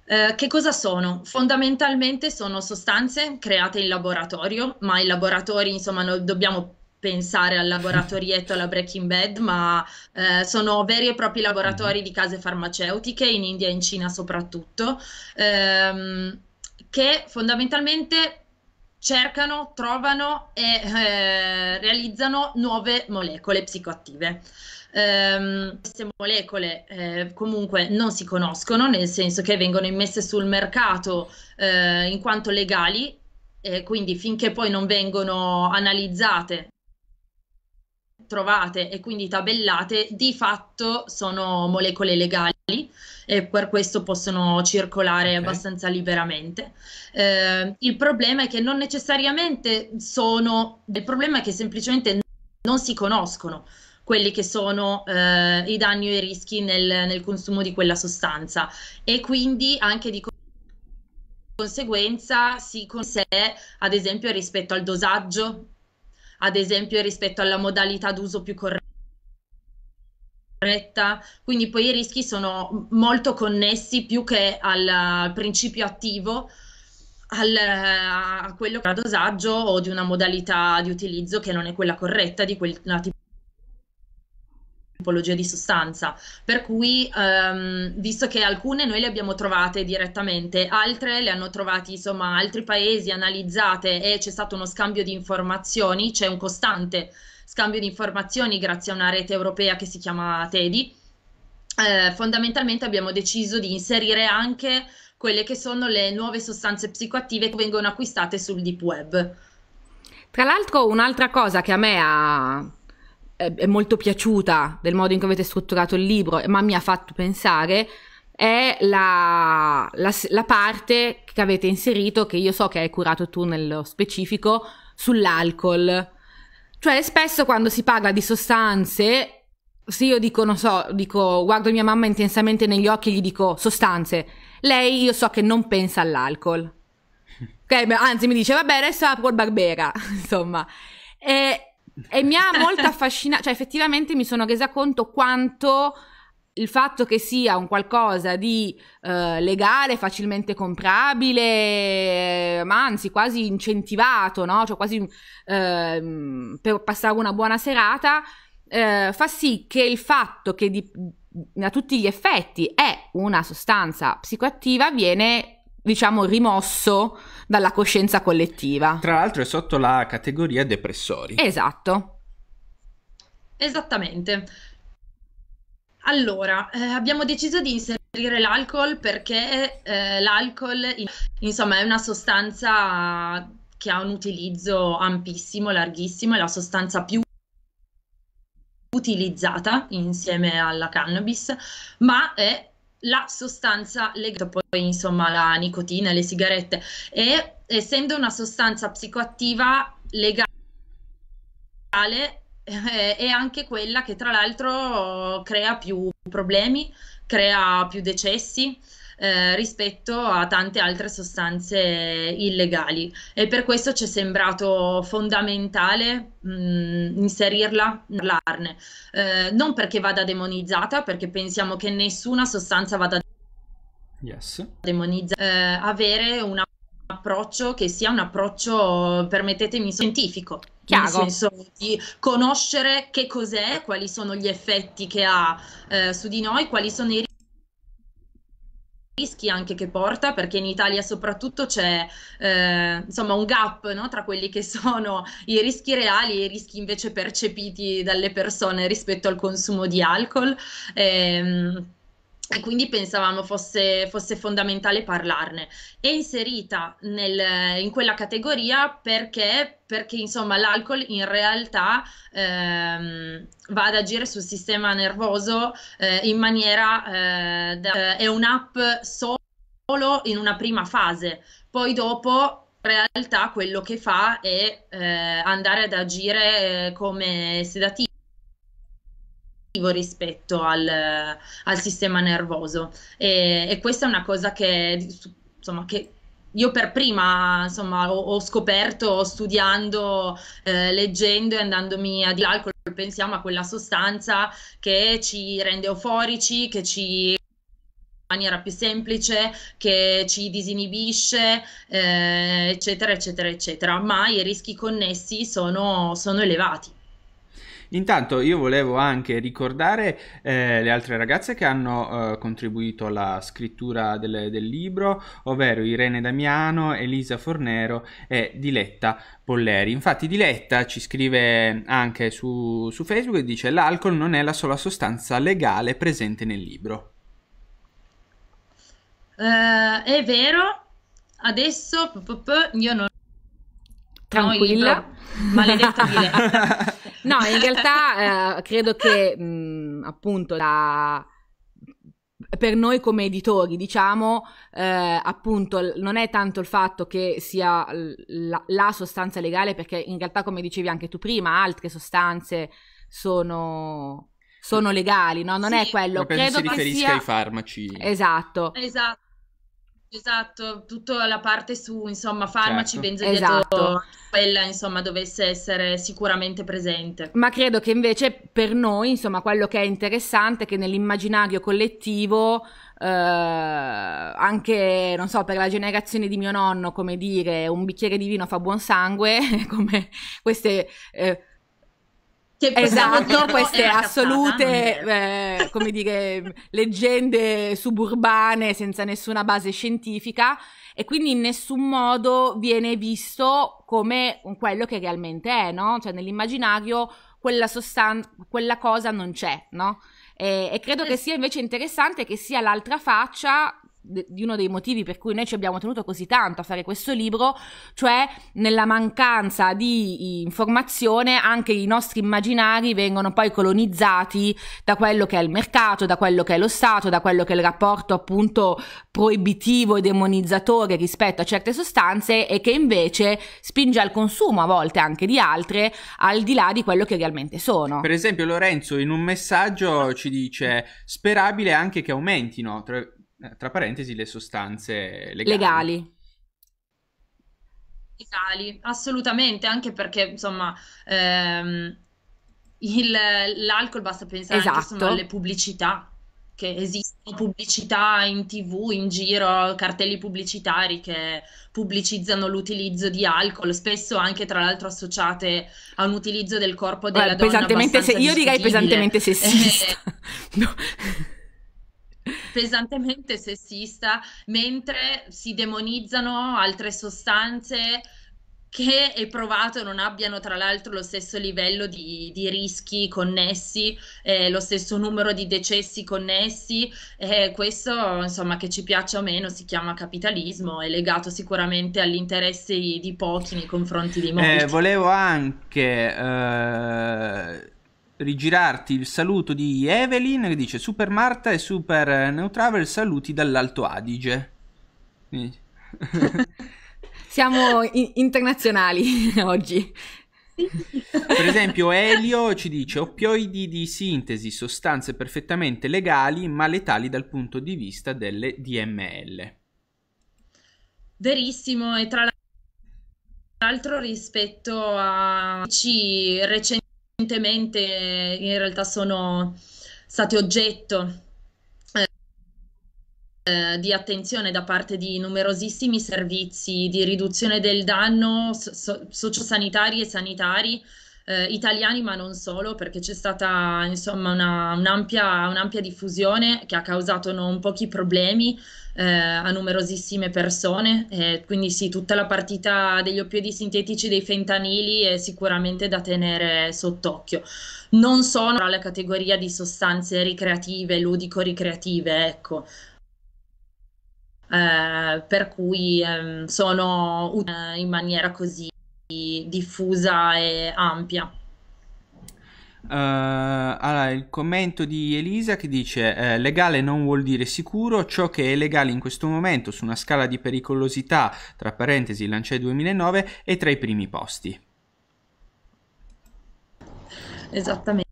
eh, che cosa sono? Fondamentalmente sono sostanze create in laboratorio, ma i laboratori, insomma, non dobbiamo pensare al laboratorietto, alla Breaking Bad, ma eh, sono veri e propri laboratori di case farmaceutiche, in India e in Cina soprattutto, ehm, che fondamentalmente cercano, trovano e eh, realizzano nuove molecole psicoattive ehm, queste molecole eh, comunque non si conoscono, nel senso che vengono immesse sul mercato eh, in quanto legali, eh, quindi finché poi non vengono analizzate trovate e quindi tabellate di fatto sono molecole legali e per questo possono circolare okay. abbastanza liberamente. Eh, il problema è che non necessariamente sono, il problema è che semplicemente non si conoscono quelli che sono eh, i danni o i rischi nel, nel, consumo di quella sostanza e quindi anche di conseguenza si consente ad esempio rispetto al dosaggio, ad esempio rispetto alla modalità d'uso più corretta quindi poi i rischi sono molto connessi più che al principio attivo, al, a quello che è dosaggio o di una modalità di utilizzo che non è quella corretta di quel tipo tipologia di sostanza. Per cui, ehm, visto che alcune noi le abbiamo trovate direttamente, altre le hanno trovate insomma altri paesi, analizzate e c'è stato uno scambio di informazioni, c'è un costante scambio di informazioni grazie a una rete europea che si chiama TEDI. Eh, fondamentalmente abbiamo deciso di inserire anche quelle che sono le nuove sostanze psicoattive che vengono acquistate sul deep web. Tra l'altro, un'altra cosa che a me ha eh, è molto piaciuta del modo in cui avete strutturato il libro, ma mi ha fatto pensare è la, la, la, parte che avete inserito, che io so che hai curato tu nello specifico, sull'alcol. Cioè, spesso quando si parla di sostanze, se io dico, non so, dico, guardo mia mamma intensamente negli occhi e gli dico sostanze, lei io so che non pensa all'alcol. Okay? Anzi, mi dice, vabbè, adesso apro il barbera, insomma. E e mi ha molto affascinato, cioè effettivamente mi sono resa conto quanto il fatto che sia un qualcosa di eh, legale, facilmente comprabile, ma anzi quasi incentivato, no? cioè quasi eh, per passare una buona serata, eh, fa sì che il fatto che di, a tutti gli effetti è una sostanza psicoattiva viene, diciamo, rimosso dalla coscienza collettiva. Tra l'altro è sotto la categoria depressori. Esatto. Esattamente. Allora, eh, abbiamo deciso di inserire l'alcol perché eh, l'alcol, insomma, è una sostanza che ha un utilizzo ampissimo, larghissimo, è la sostanza più utilizzata insieme alla cannabis, ma è la sostanza legata poi insomma alla nicotina e alle sigarette e essendo una sostanza psicoattiva legale eh, è anche quella che tra l'altro crea più problemi, crea più decessi eh, rispetto a tante altre sostanze illegali e per questo ci è sembrato fondamentale mh, mm, inserirla parlarne, eh, non perché vada demonizzata, perché pensiamo che nessuna sostanza vada yes. demonizzata, eh, avere una approccio che sia un approccio, permettetemi, scientifico. Chiaro. Nel senso di conoscere che cos'è, quali sono gli effetti che ha eh, su di noi, quali sono i rischi anche che porta, perché in Italia soprattutto c'è eh, insomma un gap no? tra quelli che sono i rischi reali e i rischi invece percepiti dalle persone rispetto al consumo di alcol. Ehm, e quindi pensavamo fosse, fosse, fondamentale parlarne. È inserita nel, in quella categoria perché, perché insomma, l'alcol in realtà ehm, va ad agire sul sistema nervoso eh, in maniera... Eh, da, è un'app solo in una prima fase, poi dopo in realtà quello che fa è eh, andare ad agire eh, come sedativo rispetto al, al sistema nervoso e, e, questa è una cosa che, insomma, che io per prima insomma, ho, ho, scoperto studiando, eh, leggendo e andandomi a di alcol, pensiamo a quella sostanza che ci rende euforici, che ci in maniera più semplice, che ci disinibisce, eh, eccetera, eccetera, eccetera, ma i rischi connessi sono, sono elevati. Intanto io volevo anche ricordare eh, le altre ragazze che hanno eh, contribuito alla scrittura del, del, libro, ovvero Irene Damiano, Elisa Fornero e Diletta Polleri. Infatti Diletta ci scrive anche su, su Facebook e dice l'alcol non è la sola sostanza legale presente nel libro. Uh, è vero, adesso io non... Tranquilla. Maledetta Diletta. No, in realtà eh, credo che mh, mm, appunto la per noi come editori, diciamo, eh, appunto, non è tanto il fatto che sia la, la, sostanza legale, perché in realtà, come dicevi anche tu prima, altre sostanze sono, sono legali, no? Non sì, è quello. Credo si riferisca sia... ai farmaci. Esatto. Esatto esatto, tutta la parte su insomma farmaci, certo. benzodiazepine, esatto. quella insomma dovesse essere sicuramente presente. Ma credo che invece per noi insomma quello che è interessante è che nell'immaginario collettivo eh, anche non so per la generazione di mio nonno come dire un bicchiere di vino fa buon sangue come queste eh, che esatto, queste assolute, eh, come dire, leggende suburbane senza nessuna base scientifica e quindi in nessun modo viene visto come quello che realmente è, no? Cioè nell'immaginario quella, sostan- quella cosa non c'è, no? E, e credo che sia invece interessante che sia l'altra faccia di uno dei motivi per cui noi ci abbiamo tenuto così tanto a fare questo libro, cioè nella mancanza di informazione anche i nostri immaginari vengono poi colonizzati da quello che è il mercato, da quello che è lo Stato, da quello che è il rapporto appunto proibitivo e demonizzatore rispetto a certe sostanze e che invece spinge al consumo a volte anche di altre al di là di quello che realmente sono. Per esempio Lorenzo in un messaggio ci dice sperabile anche che aumentino, tra eh, tra parentesi, le sostanze legali. legali. Legali, assolutamente, anche perché insomma ehm, il, l'alcol basta pensare esatto. anche, insomma, alle pubblicità che esistono pubblicità in tv, in giro, cartelli pubblicitari che pubblicizzano l'utilizzo di alcol, spesso anche tra l'altro associate a un utilizzo del corpo della Beh, donna pesantemente se, Io direi pesantemente sessista. no pesantemente sessista, mentre si demonizzano altre sostanze che è provato non abbiano tra l'altro lo stesso livello di, di rischi connessi, eh, lo stesso numero di decessi connessi, eh, questo insomma che ci piaccia o meno si chiama capitalismo, è legato sicuramente all'interesse di pochi nei confronti di molti. Eh, volevo anche eh, rigirarti il saluto di Evelyn che dice Super Marta e Super Neutravel saluti dall'Alto Adige. Siamo in- internazionali oggi. Per esempio Elio ci dice oppioidi di sintesi, sostanze perfettamente legali ma letali dal punto di vista delle DML. Verissimo e tra l'altro rispetto a C recenti recentemente in realtà sono state oggetto eh, eh, di attenzione da parte di numerosissimi servizi di riduzione del danno so- sociosanitari e sanitari eh, italiani, ma non solo, perché c'è stata insomma una, un'ampia, un'ampia diffusione che ha causato non pochi problemi eh, a numerosissime persone. Eh, quindi sì, tutta la partita degli oppiodi sintetici dei fentanili è sicuramente da tenere sott'occhio. Non sono la categoria di sostanze ricreative, ludico-ricreative, ecco. Eh, per cui ehm, sono eh, in maniera così diffusa e ampia. Uh, allora, il commento di Elisa che dice eh, legale non vuol dire sicuro, ciò che è legale in questo momento su una scala di pericolosità, tra parentesi Lancei 2009, è tra i primi posti. Esattamente.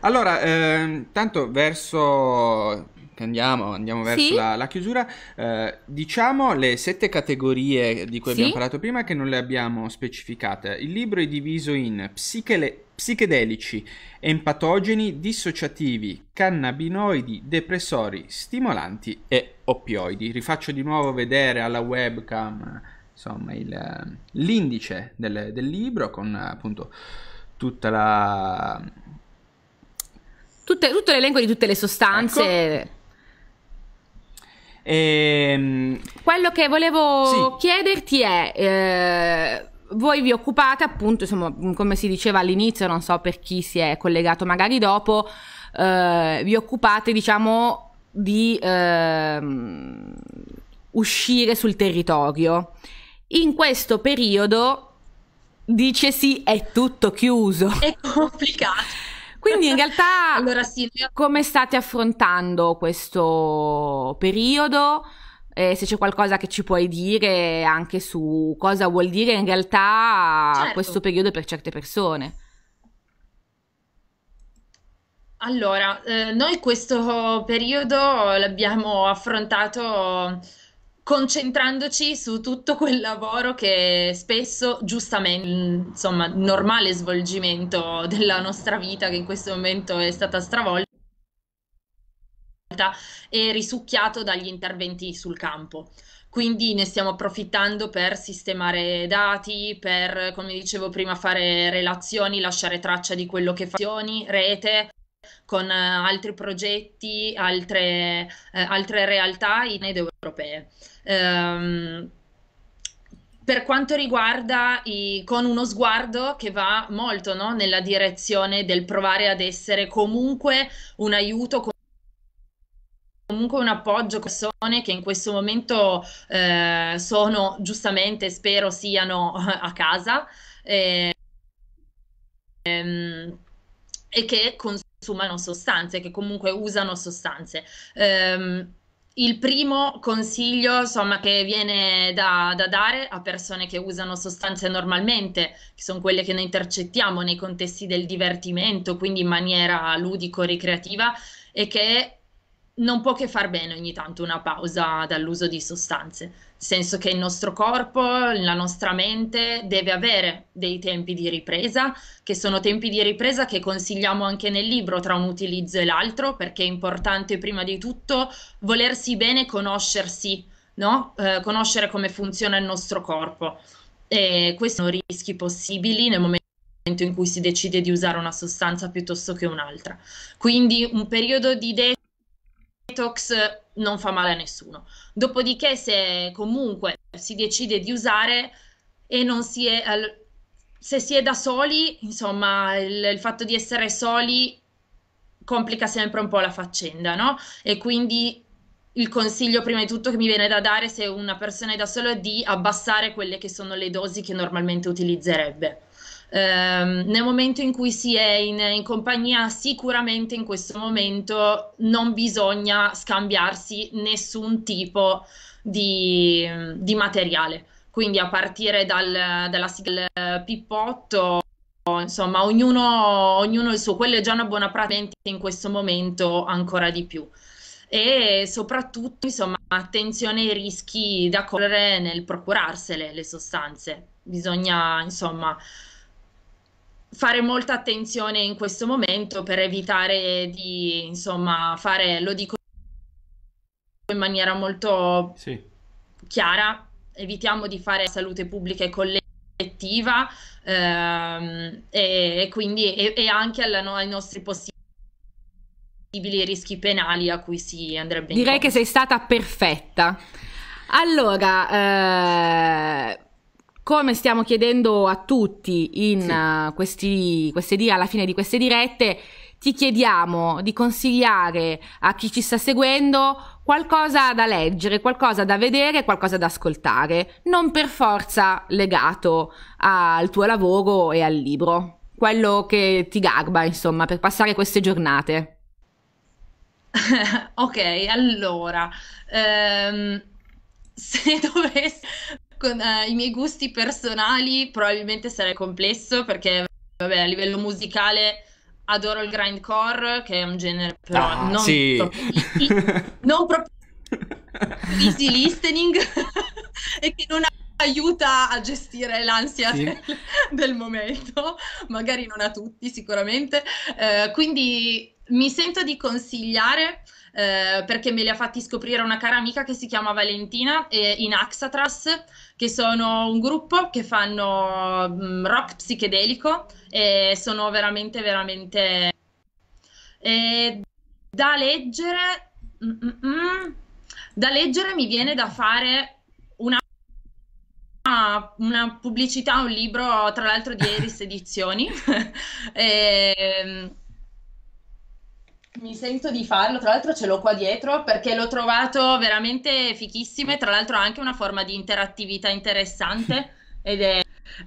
Allora, eh, tanto verso andiamo, andiamo verso sì. la, la, chiusura. Eh, diciamo le sette categorie di cui sì. abbiamo parlato prima che non le abbiamo specificate. Il libro è diviso in psichele- psichedelici, empatogeni, dissociativi, cannabinoidi, depressori, stimolanti e oppioidi. Rifaccio di nuovo vedere alla webcam insomma, il, l'indice del, del, libro con appunto tutta la... Tutte, tutto l'elenco di tutte le sostanze. Ecco. E... Ehm, Quello che volevo sì. chiederti è... Eh voi vi occupate appunto, insomma, come si diceva all'inizio, non so per chi si è collegato magari dopo, eh, vi occupate diciamo di eh, uscire sul territorio. In questo periodo dice sì, è tutto chiuso. È complicato. Quindi in realtà allora, sì, come state affrontando questo periodo? Eh, se c'è qualcosa che ci puoi dire anche su cosa vuol dire in realtà certo. questo periodo per certe persone. Allora, eh, noi questo periodo l'abbiamo affrontato concentrandoci su tutto quel lavoro che spesso giustamente, insomma, normale svolgimento della nostra vita che in questo momento è stata stravolta e risucchiato dagli interventi sul campo. Quindi ne stiamo approfittando per sistemare dati, per, come dicevo prima, fare relazioni, lasciare traccia di quello che fazioni, rete, con eh, altri progetti, altre, eh, altre realtà in ed europee. Um, per quanto riguarda i, con uno sguardo che va molto no, nella direzione del provare ad essere comunque un aiuto comunque un appoggio a persone che in questo momento eh, sono giustamente, spero siano eh, a casa eh, e che consumano sostanze, che comunque usano sostanze. Um, il primo consiglio insomma, che viene da, da, dare a persone che usano sostanze normalmente, che sono quelle che noi intercettiamo nei contesti del divertimento, quindi in maniera ludico-ricreativa, è che non può che far bene ogni tanto una pausa dall'uso di sostanze, nel senso che il nostro corpo, la nostra mente deve avere dei tempi di ripresa, che sono tempi di ripresa che consigliamo anche nel libro tra un utilizzo e l'altro, perché è importante prima di tutto volersi bene, conoscersi, no? eh, conoscere come funziona il nostro corpo. E questi sono rischi possibili nel momento in cui si decide di usare una sostanza piuttosto che un'altra. Quindi un periodo di decisione detox non fa male a nessuno. Dopodiché, se comunque si decide di usare e non si è. Se si è da soli, insomma, il, il fatto di essere soli complica sempre un po' la faccenda, no? E quindi il consiglio prima di tutto che mi viene da dare se una persona è da sola è di abbassare quelle che sono le dosi che normalmente utilizzerebbe ehm, nel momento in cui si è in, in, compagnia, sicuramente in questo momento non bisogna scambiarsi nessun tipo di, di materiale. Quindi a partire dal, dalla sigla pippotto insomma, ognuno, ognuno, il suo, quello è già una buona pratica in questo momento ancora di più. E soprattutto, insomma, attenzione ai rischi da correre nel procurarsele le sostanze. Bisogna, insomma, fare molta attenzione in questo momento per evitare di, insomma, fare, lo dico in maniera molto sì. chiara, evitiamo di fare salute pubblica e collettiva ehm, e, e, quindi e, e anche alla, no, ai nostri possibili rischi penali a cui si andrebbe Direi incontro. che sei stata perfetta. Allora, eh come stiamo chiedendo a tutti in sì. Eh, questi, queste di, alla fine di queste dirette, ti chiediamo di consigliare a chi ci sta seguendo qualcosa da leggere, qualcosa da vedere, qualcosa da ascoltare, non per forza legato al tuo lavoro e al libro, quello che ti garba, insomma, per passare queste giornate. ok, allora, ehm, se dovessi con eh, i miei gusti personali probabilmente sarei complesso perché vabbè, a livello musicale adoro il grindcore che è un genere però ah, non, sì. proprio easy, non proprio easy listening e che non ha aiuta a gestire l'ansia sì. del, del, momento, magari non a tutti sicuramente. Eh, quindi mi sento di consigliare eh, perché me li ha fatti scoprire una cara amica che si chiama Valentina eh, in Axatras, che sono un gruppo che fanno mh, mm, rock psichedelico e sono veramente, veramente... Eh, da leggere... Mm, mm, mm, da leggere mi viene da fare una, una pubblicità, un libro, tra l'altro di Eris Edizioni. e, ehm, mi sento di farlo, tra l'altro ce l'ho qua dietro perché l'ho trovato veramente fichissimo e tra l'altro anche una forma di interattività interessante ed è...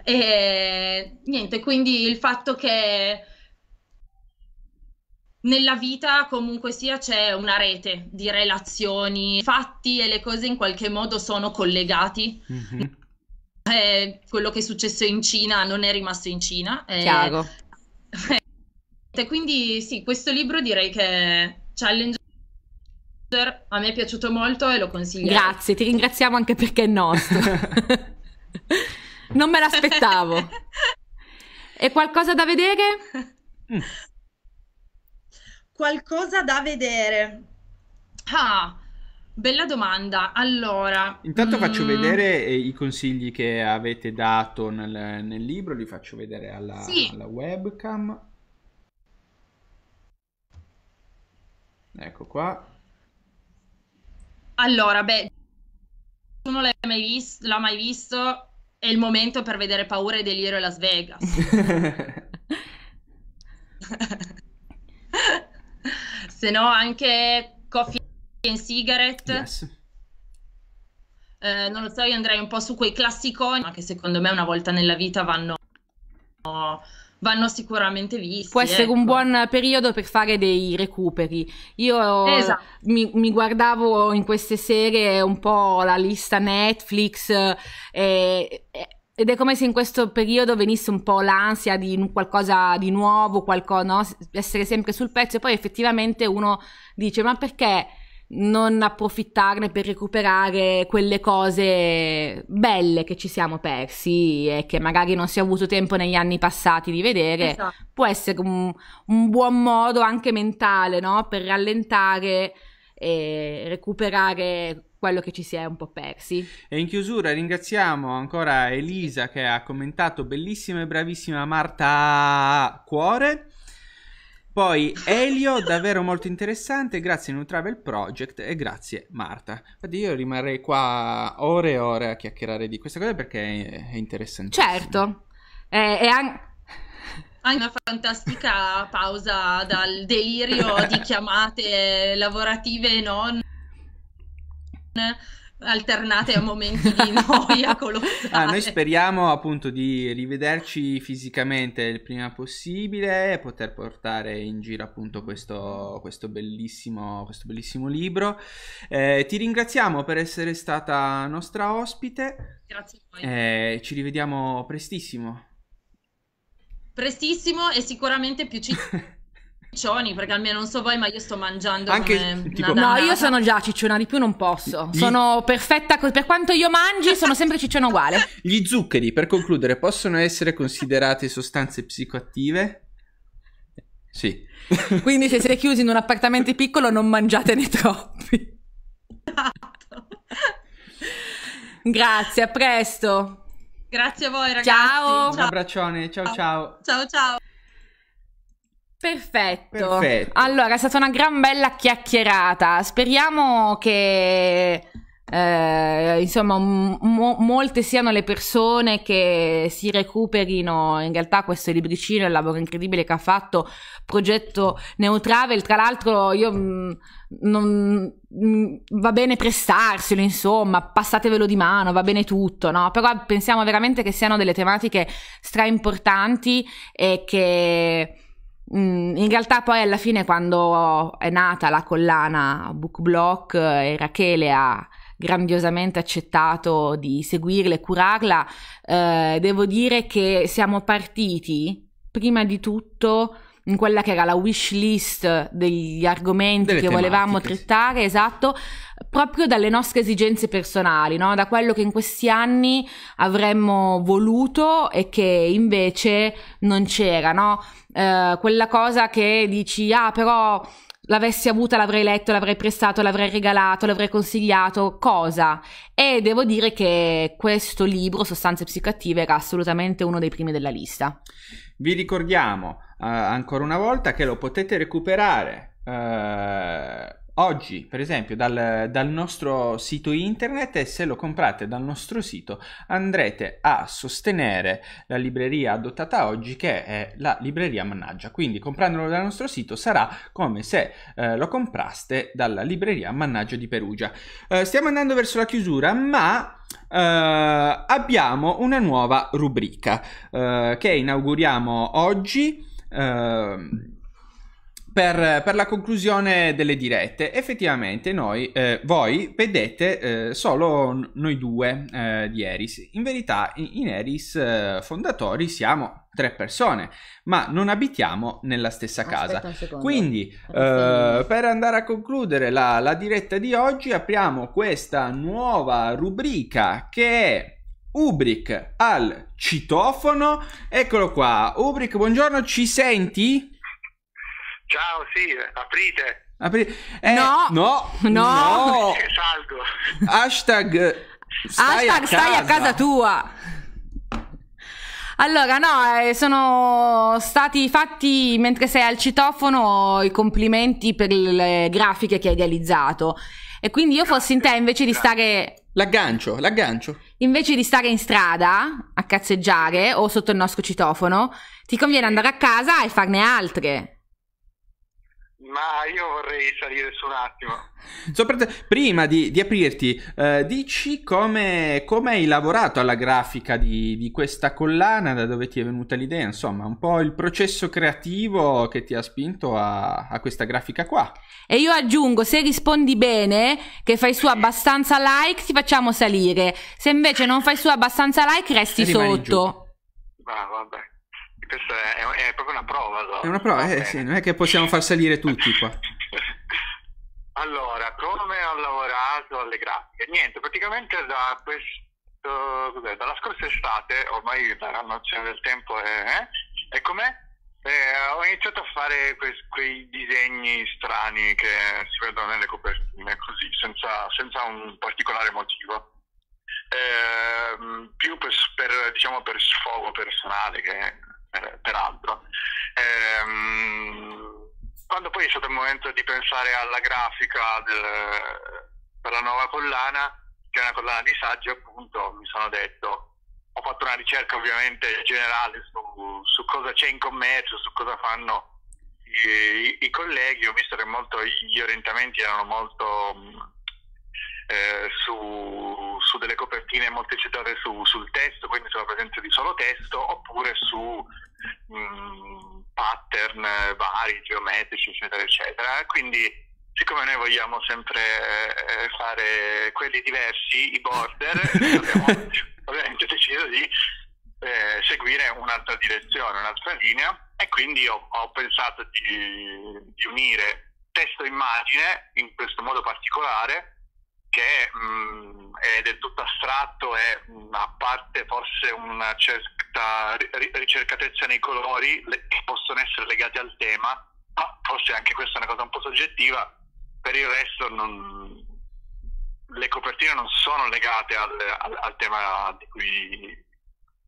E, niente, quindi il fatto che nella vita comunque sia c'è una rete di relazioni, fatti e le cose in qualche modo sono collegati. Mm-hmm. Eh, quello che è successo in Cina non è rimasto in Cina. Eh, Chiaro. Eh, Quindi sì, questo libro direi che challenge a me è piaciuto molto e lo consiglio. Grazie, ti ringraziamo anche perché è nostro. non me l'aspettavo. E qualcosa da vedere? Mm. Qualcosa da vedere. Ah, bella domanda. Allora, intanto mm... faccio vedere eh, i consigli che avete dato nel, nel libro, li faccio vedere alla, sì. alla webcam. Ecco qua. Allora, beh, nessuno l'ha mai, vis- l'ha mai visto, è il momento per vedere Paura e Delirio e Las Vegas. Se no anche Coffee and Cigarette. Yes. Eh, non lo so, io andrei un po' su quei classiconi, ma che secondo me una volta nella vita vanno vanno sicuramente visti. Può essere ecco. un buon periodo per fare dei recuperi. Io esatto. mi, mi, guardavo in queste serie un po' la lista Netflix eh, eh ed è come se in questo periodo venisse un po' l'ansia di qualcosa di nuovo, qualcosa, no? essere sempre sul pezzo e poi effettivamente uno dice ma perché non approfittarne per recuperare quelle cose belle che ci siamo persi e che magari non si è avuto tempo negli anni passati di vedere, esatto. può essere un, un, buon modo anche mentale no? per rallentare e recuperare quello che ci si è un po' persi. E in chiusura ringraziamo ancora Elisa che ha commentato bellissima e bravissima Marta Cuore poi Elio, davvero molto interessante, grazie New Travel Project e grazie Marta. Infatti io rimarrei qua ore e ore a chiacchierare di questa cosa perché è interessante. Certo, è, è anche hai una fantastica pausa dal delirio di chiamate lavorative e non alternate a momenti di noia colossale. Ah, noi speriamo appunto di rivederci fisicamente il prima possibile e poter portare in giro appunto questo, questo, bellissimo, questo bellissimo, libro. Eh, ti ringraziamo per essere stata nostra ospite. Grazie a voi. Eh, ci rivediamo prestissimo. Prestissimo e sicuramente più ci... ciccioni perché almeno non so voi ma io sto mangiando Anche, tipo, no io sono già cicciona di più non posso gli... sono perfetta per quanto io mangi sono sempre cicciona uguale gli zuccheri per concludere possono essere considerate sostanze psicoattive? sì quindi se siete chiusi in un appartamento piccolo non mangiatene troppi esatto. grazie a presto grazie a voi ragazzi ciao, ciao. un abbraccione ciao ciao ciao ciao Perfetto. Perfetto. Allora, è stata una gran bella chiacchierata. Speriamo che eh, insomma, mo- molte siano le persone che si recuperino in realtà questo libricino, il lavoro incredibile che ha fatto, progetto Neutravel. Tra l'altro, io mh, non mh, va bene prestarselo, insomma, passatevelo di mano, va bene tutto, no? Però pensiamo veramente che siano delle tematiche stra importanti e che Mm, in realtà poi alla fine quando è nata la collana BookBlock eh, e Rachele ha grandiosamente accettato di seguirla e curarla, eh, devo dire che siamo partiti prima di tutto in quella che era la wish list degli argomenti Delle che tematiche. volevamo trattare, esatto, proprio dalle nostre esigenze personali, no? da quello che in questi anni avremmo voluto e che invece non c'era, no? eh, quella cosa che dici, ah però l'avessi avuta, l'avrei letto, l'avrei prestato, l'avrei regalato, l'avrei consigliato, cosa? E devo dire che questo libro, Sostanze psicoattive, era assolutamente uno dei primi della lista. Vi ricordiamo uh, ancora una volta che lo potete recuperare uh, oggi, per esempio, dal, dal, nostro sito internet e se lo comprate dal nostro sito andrete a sostenere la libreria adottata oggi che è la libreria Mannaggia. Quindi comprandolo dal nostro sito sarà come se eh, lo compraste dalla libreria Mannaggia di Perugia. Eh, stiamo andando verso la chiusura, ma eh, abbiamo una nuova rubrica eh, che inauguriamo oggi Ehm, per, per, la conclusione delle dirette, effettivamente noi, eh, voi vedete eh, solo noi due eh, di Eris. In verità in Eris eh, fondatori siamo tre persone, ma non abitiamo nella stessa casa. Quindi eh, per andare a concludere la, la diretta di oggi apriamo questa nuova rubrica che è Ubric al citofono. Eccolo qua. Ubric, buongiorno, ci senti? Ciao, sì, aprite. Apri- eh, no, no, no. no. Eh, salgo. Hashtag stai, Hashtag a, stai casa. a casa tua. Allora, no, eh, sono stati fatti mentre sei al citofono i complimenti per le grafiche che hai realizzato. E quindi io fossi in te invece di stare L'aggancio, l'aggancio. Invece di stare in strada a cazzeggiare o sotto il nostro citofono, ti conviene andare a casa e farne altre ma io vorrei salire su un attimo. Soprattutto, prima di, di aprirti, eh, dici come, come, hai lavorato alla grafica di, di, questa collana, da dove ti è venuta l'idea, insomma, un po' il processo creativo che ti ha spinto a, a questa grafica qua. E io aggiungo, se rispondi bene, che fai su abbastanza like, ti facciamo salire. Se invece non fai su abbastanza like, resti sotto. Giù. Ah, vabbè. Questa è, è proprio una prova. No? È una prova, eh, sì, non è che possiamo far salire tutti qua. allora, come ho lavorato alle grafiche? Niente, praticamente da questo, dalla scorsa estate, ormai la nozione del tempo è... Eh, eh, e com'è? Eh, ho iniziato a fare que- quei disegni strani che si vedono nelle copertine, così, senza, senza un particolare motivo. Eh, più per, per, diciamo, per, sfogo personale che peraltro. Ehm, quando poi è stato il momento di pensare alla grafica del, per la nuova collana, che è una collana di saggi, appunto, mi sono detto, ho fatto una ricerca ovviamente generale su, su cosa c'è in commercio, su cosa fanno i, i, i colleghi, ho visto che molto, gli orientamenti erano molto eh, su, su, delle copertine molto citate su, sul testo, quindi sulla presenza di solo testo, oppure su Mm, pattern eh, vari, geometrici, eccetera, eccetera. Quindi siccome noi vogliamo sempre eh, fare quelli diversi, i border, abbiamo ovviamente deciso di eh, seguire un'altra direzione, un'altra linea e quindi ho, ho pensato di, di unire testo e immagine in questo modo particolare che mh, è del tutto astratto e a parte forse una certa ricercatezza nei colori che possono essere legati al tema, ma forse anche questa è una cosa un po' soggettiva, per il resto non, le copertine non sono legate al, al, al tema di cui,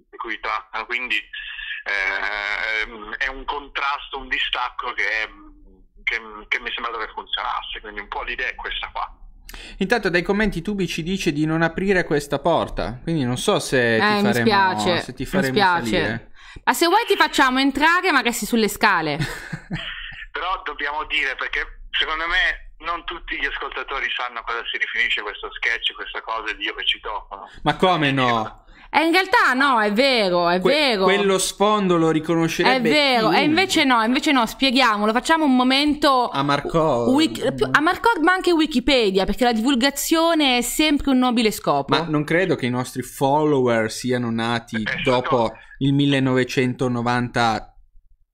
di cui trattano, quindi eh, è un contrasto, un distacco che, che, che mi sembra che funzionasse, quindi un po' l'idea è questa qua. Intanto dai commenti Tubi ci dice di non aprire questa porta, quindi non so se eh, ti faremo, mi spiace, se ti faremo mi spiace. salire. Ma se vuoi ti facciamo entrare magari sulle scale. Però dobbiamo dire perché secondo me non tutti gli ascoltatori sanno a cosa si riferisce questo sketch, questa cosa di io che ci tocco. Ma come no? E eh, in realtà no, è vero, è que- vero. Quello sfondo lo riconoscerebbe. È vero, e invece no, invece no, spieghiamolo, facciamo un momento a Marcord, wik- a Marcord ma anche Wikipedia, perché la divulgazione è sempre un nobile scopo. Ma non credo che i nostri follower siano nati eh, dopo il 1993.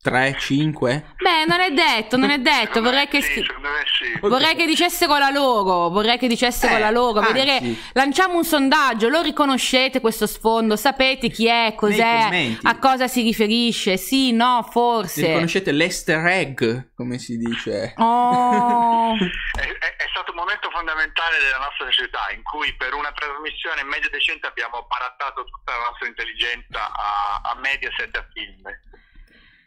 3, 5? Beh, non è detto, non è detto. Vorrei che, sì, sì. vorrei che dicessero la loro. Vorrei che dicesse eh, la loro. Anzi. Vedere, lanciamo un sondaggio. Lo riconoscete questo sfondo? Sapete chi è, cos'è, a cosa si riferisce? Sì, no, forse. Se riconoscete l'easter egg, come si dice. Oh. è, è, è, stato un momento fondamentale della nostra società in cui per una trasmissione media decente abbiamo barattato tutta la nostra intelligenza a, a media set a film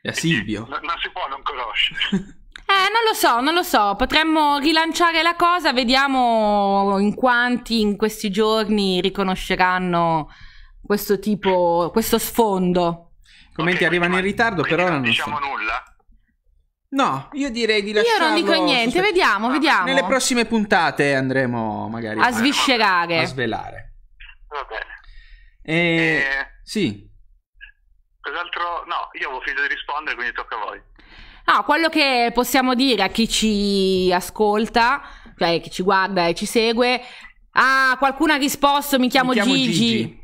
e Silvio. non, non si può non conoscere. Eh, non lo so, non lo so. Potremmo rilanciare la cosa, vediamo in quanti in questi giorni riconosceranno questo tipo, questo sfondo. I commenti okay, arrivano in ritardo, però non, diciamo so. nulla. No, io direi di lasciare. Io non dico niente, vediamo, ah, vediamo. Nelle prossime puntate andremo magari a, a sviscerare, a svelare. Va bene. E... Eh... Sì. Cos'altro? No, io avevo finito di rispondere, quindi tocca a voi. Ah, quello che possiamo dire a chi ci ascolta, cioè chi ci guarda e ci segue, ah, qualcuno ha risposto, mi chiamo, mi chiamo Gigi. Gigi.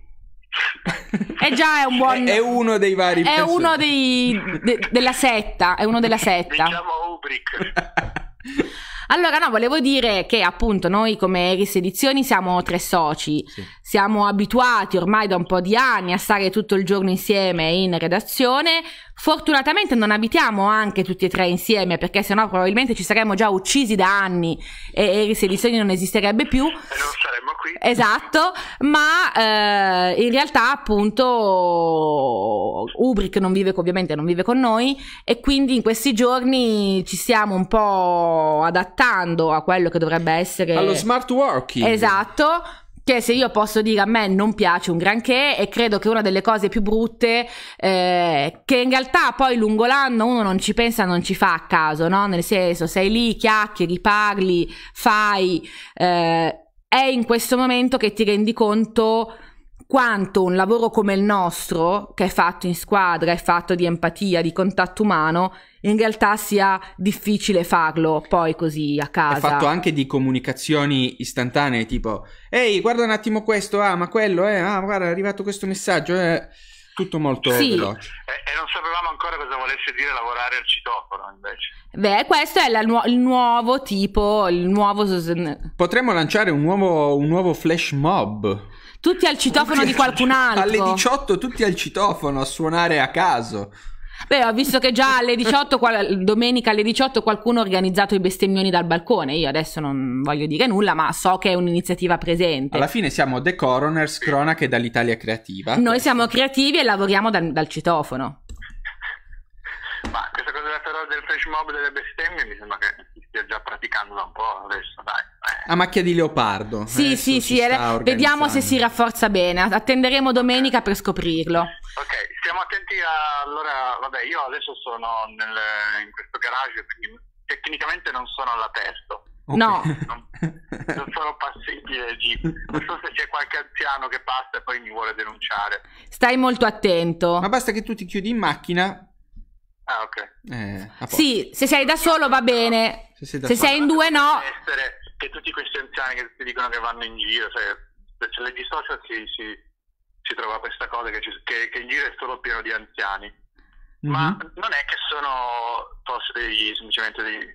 è eh già è un buon... È, è uno dei vari... È persone. uno dei... De, della setta, è uno della setta. mi chiamo Ubrick. Allora, no, volevo dire che appunto noi come Eris Edizioni siamo tre soci, sì. siamo abituati ormai da un po' di anni a stare tutto il giorno insieme in redazione Fortunatamente non abitiamo anche tutti e tre insieme, perché sennò probabilmente ci saremmo già uccisi da anni e, e se il sogno non esisterebbe più. E non saremmo qui. Esatto, ma eh, in realtà appunto Ubrik non vive ovviamente non vive con noi e quindi in questi giorni ci stiamo un po' adattando a quello che dovrebbe essere... Allo smart working. Esatto che se io posso dire a me non piace un granché e credo che una delle cose più brutte eh, che in realtà poi lungo l'anno uno non ci pensa, non ci fa a caso, no? Nel senso, sei lì, chiacchieri, parli, fai, eh, è in questo momento che ti rendi conto quanto un lavoro come il nostro, che è fatto in squadra, è fatto di empatia, di contatto umano, in realtà sia difficile farlo poi così a casa. È fatto anche di comunicazioni istantanee, tipo, ehi, guarda un attimo questo, ah, ma quello, eh, ah, guarda, è arrivato questo messaggio, eh. Tutto molto sì. veloce. E, e, non sapevamo ancora cosa volesse dire lavorare al citofono, invece. Beh, questo è la, il nuovo tipo, il nuovo... Potremmo lanciare un nuovo, un nuovo flash mob tutti al citofono di qualcun altro. Alle 18 tutti al citofono a suonare a caso. Beh, ho visto che già alle 18, qual- domenica alle 18, qualcuno ha organizzato i bestemmioni dal balcone. Io adesso non voglio dire nulla, ma so che è un'iniziativa presente. Alla fine siamo The Coroners, cronache dall'Italia creativa. Noi siamo creativi e lavoriamo dal, dal citofono. Ma questa cosa del, del flash mob delle bestemmie mi sembra che stia già praticando da un po' adesso, dai. Eh. A macchia di leopardo. Sì, adesso eh, sì, sì, vediamo se si rafforza bene. Attenderemo domenica per scoprirlo. Ok, stiamo attenti a... Allora, vabbè, io adesso sono nel, in questo garage, quindi tecnicamente non sono all'aperto. Okay. No. Non, non, sono passibile, Non so se c'è qualche anziano che passa e poi mi vuole denunciare. Stai molto attento. Ma basta che tu ti chiudi in macchina. Ah, ok. Eh, sì, se sei da solo va bene. Se sei, se sei in due no. Essere che tutti questi anziani che ti dicono che vanno in giro, cioè, se leggi social si, si, si, trova questa cosa che, ci, che, che, il giro è solo pieno di anziani. Mm-hmm. Ma mhm. non è che sono forse degli, semplicemente degli,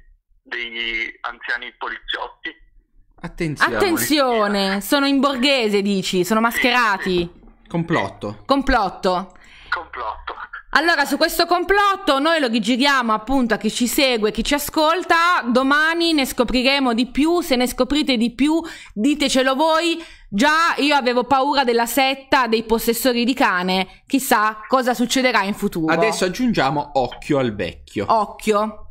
degli anziani poliziotti. Attenzione. Attenzione, sono in borghese dici, sono mascherati. Sì, sì. Complotto. Complotto. Complotto. Allora, su questo complotto noi lo rigiriamo appunto a chi ci segue, chi ci ascolta. Domani ne scopriremo di più. Se ne scoprite di più, ditecelo voi. Già io avevo paura della setta dei possessori di cane. Chissà cosa succederà in futuro. Adesso aggiungiamo occhio al vecchio. Occhio.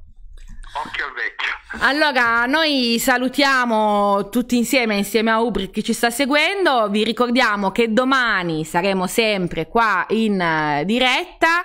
Occhio al vecchio. Allora, noi salutiamo tutti insieme, insieme a Ubri che ci sta seguendo. Vi ricordiamo che domani saremo sempre qua in eh, diretta.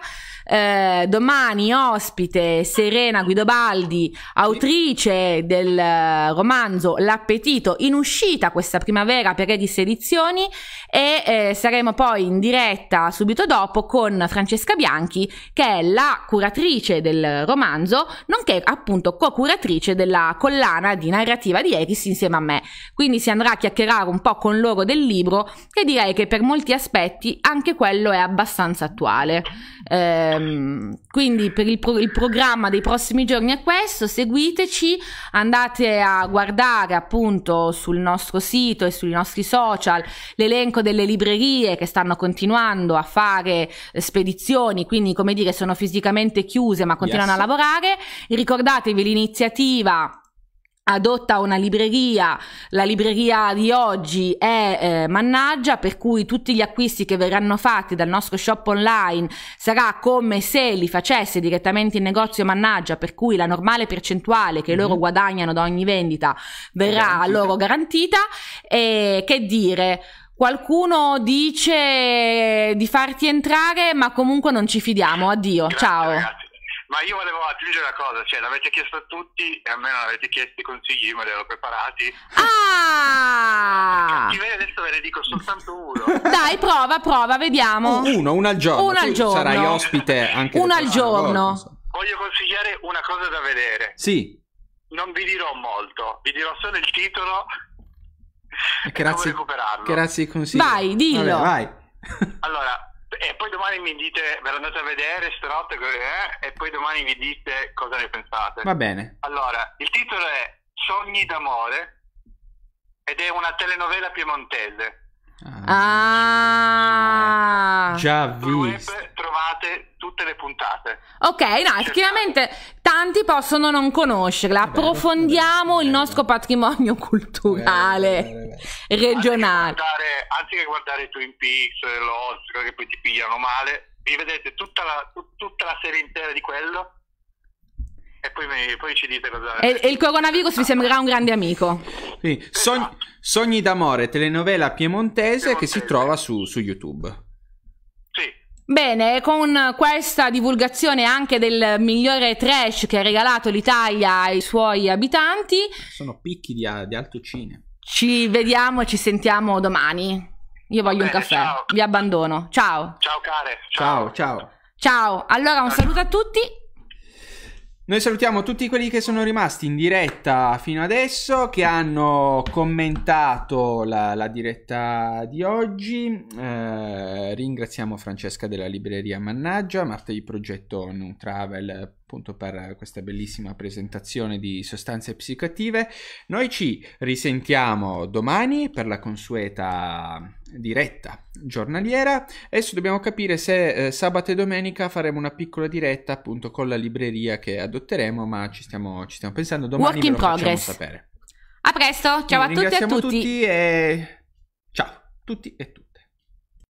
Eh, domani ospite Serena Guidobaldi, autrice del eh, romanzo L'appetito in uscita questa primavera per Edis Edizioni e eh, saremo poi in diretta subito dopo con Francesca Bianchi che è la curatrice del romanzo, nonché appunto co-curatrice della collana di narrativa di Edis insieme a me. Quindi si andrà a chiacchierare un po' con loro del libro che direi che per molti aspetti anche quello è abbastanza attuale. Eh, Ehm, quindi per il, pro- il, programma dei prossimi giorni è questo, seguiteci, andate a guardare appunto sul nostro sito e sui nostri social l'elenco delle librerie che stanno continuando a fare spedizioni, quindi come dire sono fisicamente chiuse ma continuano yes. a lavorare. Ricordatevi l'iniziativa adotta una libreria, la libreria di oggi è eh, mannaggia, per cui tutti gli acquisti che verranno fatti dal nostro shop online sarà come se li facesse direttamente in negozio mannaggia, per cui la normale percentuale che mm loro mhm. guadagnano da ogni vendita verrà a loro garantita e che dire Qualcuno dice di farti entrare, ma comunque non ci fidiamo. Addio, Grazie, ciao. Ragazzi. Ma io volevo aggiungere una cosa, cioè l'avete chiesto a tutti e a me non avete chiesto i consigli, io me li ero preparati. Ah! Cattiveria adesso ve ne dico soltanto uno. Dai, prova, prova, vediamo. Oh, uno, uno al giorno. Uno al giorno. Sarai ospite anche Uno al giorno. Volta. Voglio consigliare una cosa da vedere. Sì. Non vi dirò molto, vi dirò solo il titolo grazie, e come recuperarlo. Grazie ai consigli. Vai, dillo. Vabbè, vai. Allora, e poi domani mi dite, ve l'andate a vedere stanotte eh? e poi domani mi dite cosa ne pensate. Va bene. Allora, il titolo è Sogni d'amore ed è una telenovela piemontese. Ah, ah. già visto. Trovate tutte le puntate. Ok, no, certo. effettivamente tanti possono non conoscerla. Approfondiamo il nostro patrimonio culturale regionale. Anziché guardare, anziché guardare Twin Peaks, Lost, che poi ti pigliano male, vi vedete tutta la, tutta la serie intera di quello e poi, mi, poi ci dite cosa... E, e il coronavirus vi sembrerà un grande amico. Sì. Sogni, Sogni d'amore, telenovela piemontese, piemontese, che si trova su, su YouTube. Bene, con questa divulgazione anche del migliore trash che ha regalato l'Italia ai suoi abitanti. Sono picchi di, di cine. Ci vediamo e ci sentiamo domani. Io voglio Bene, un caffè, ciao. vi abbandono. Ciao. Ciao care. Ciao ciao. Ciao, ciao. allora un saluto a tutti noi salutiamo tutti quelli che sono rimasti in diretta fino adesso, che hanno commentato la, la diretta di oggi. Eh, ringraziamo Francesca della libreria Mannaggia, Martedì Progetto New Travel appunto per questa bellissima presentazione di sostanze psicoattive. Noi ci risentiamo domani per la consueta diretta giornaliera. Adesso dobbiamo capire se eh, sabato e domenica faremo una piccola diretta appunto con la libreria che adotteremo, ma ci stiamo, ci stiamo pensando domani Work in progress. sapere. A presto, ciao Quindi a tutti e a tutti. tutti e... Ciao a tutti e tutti.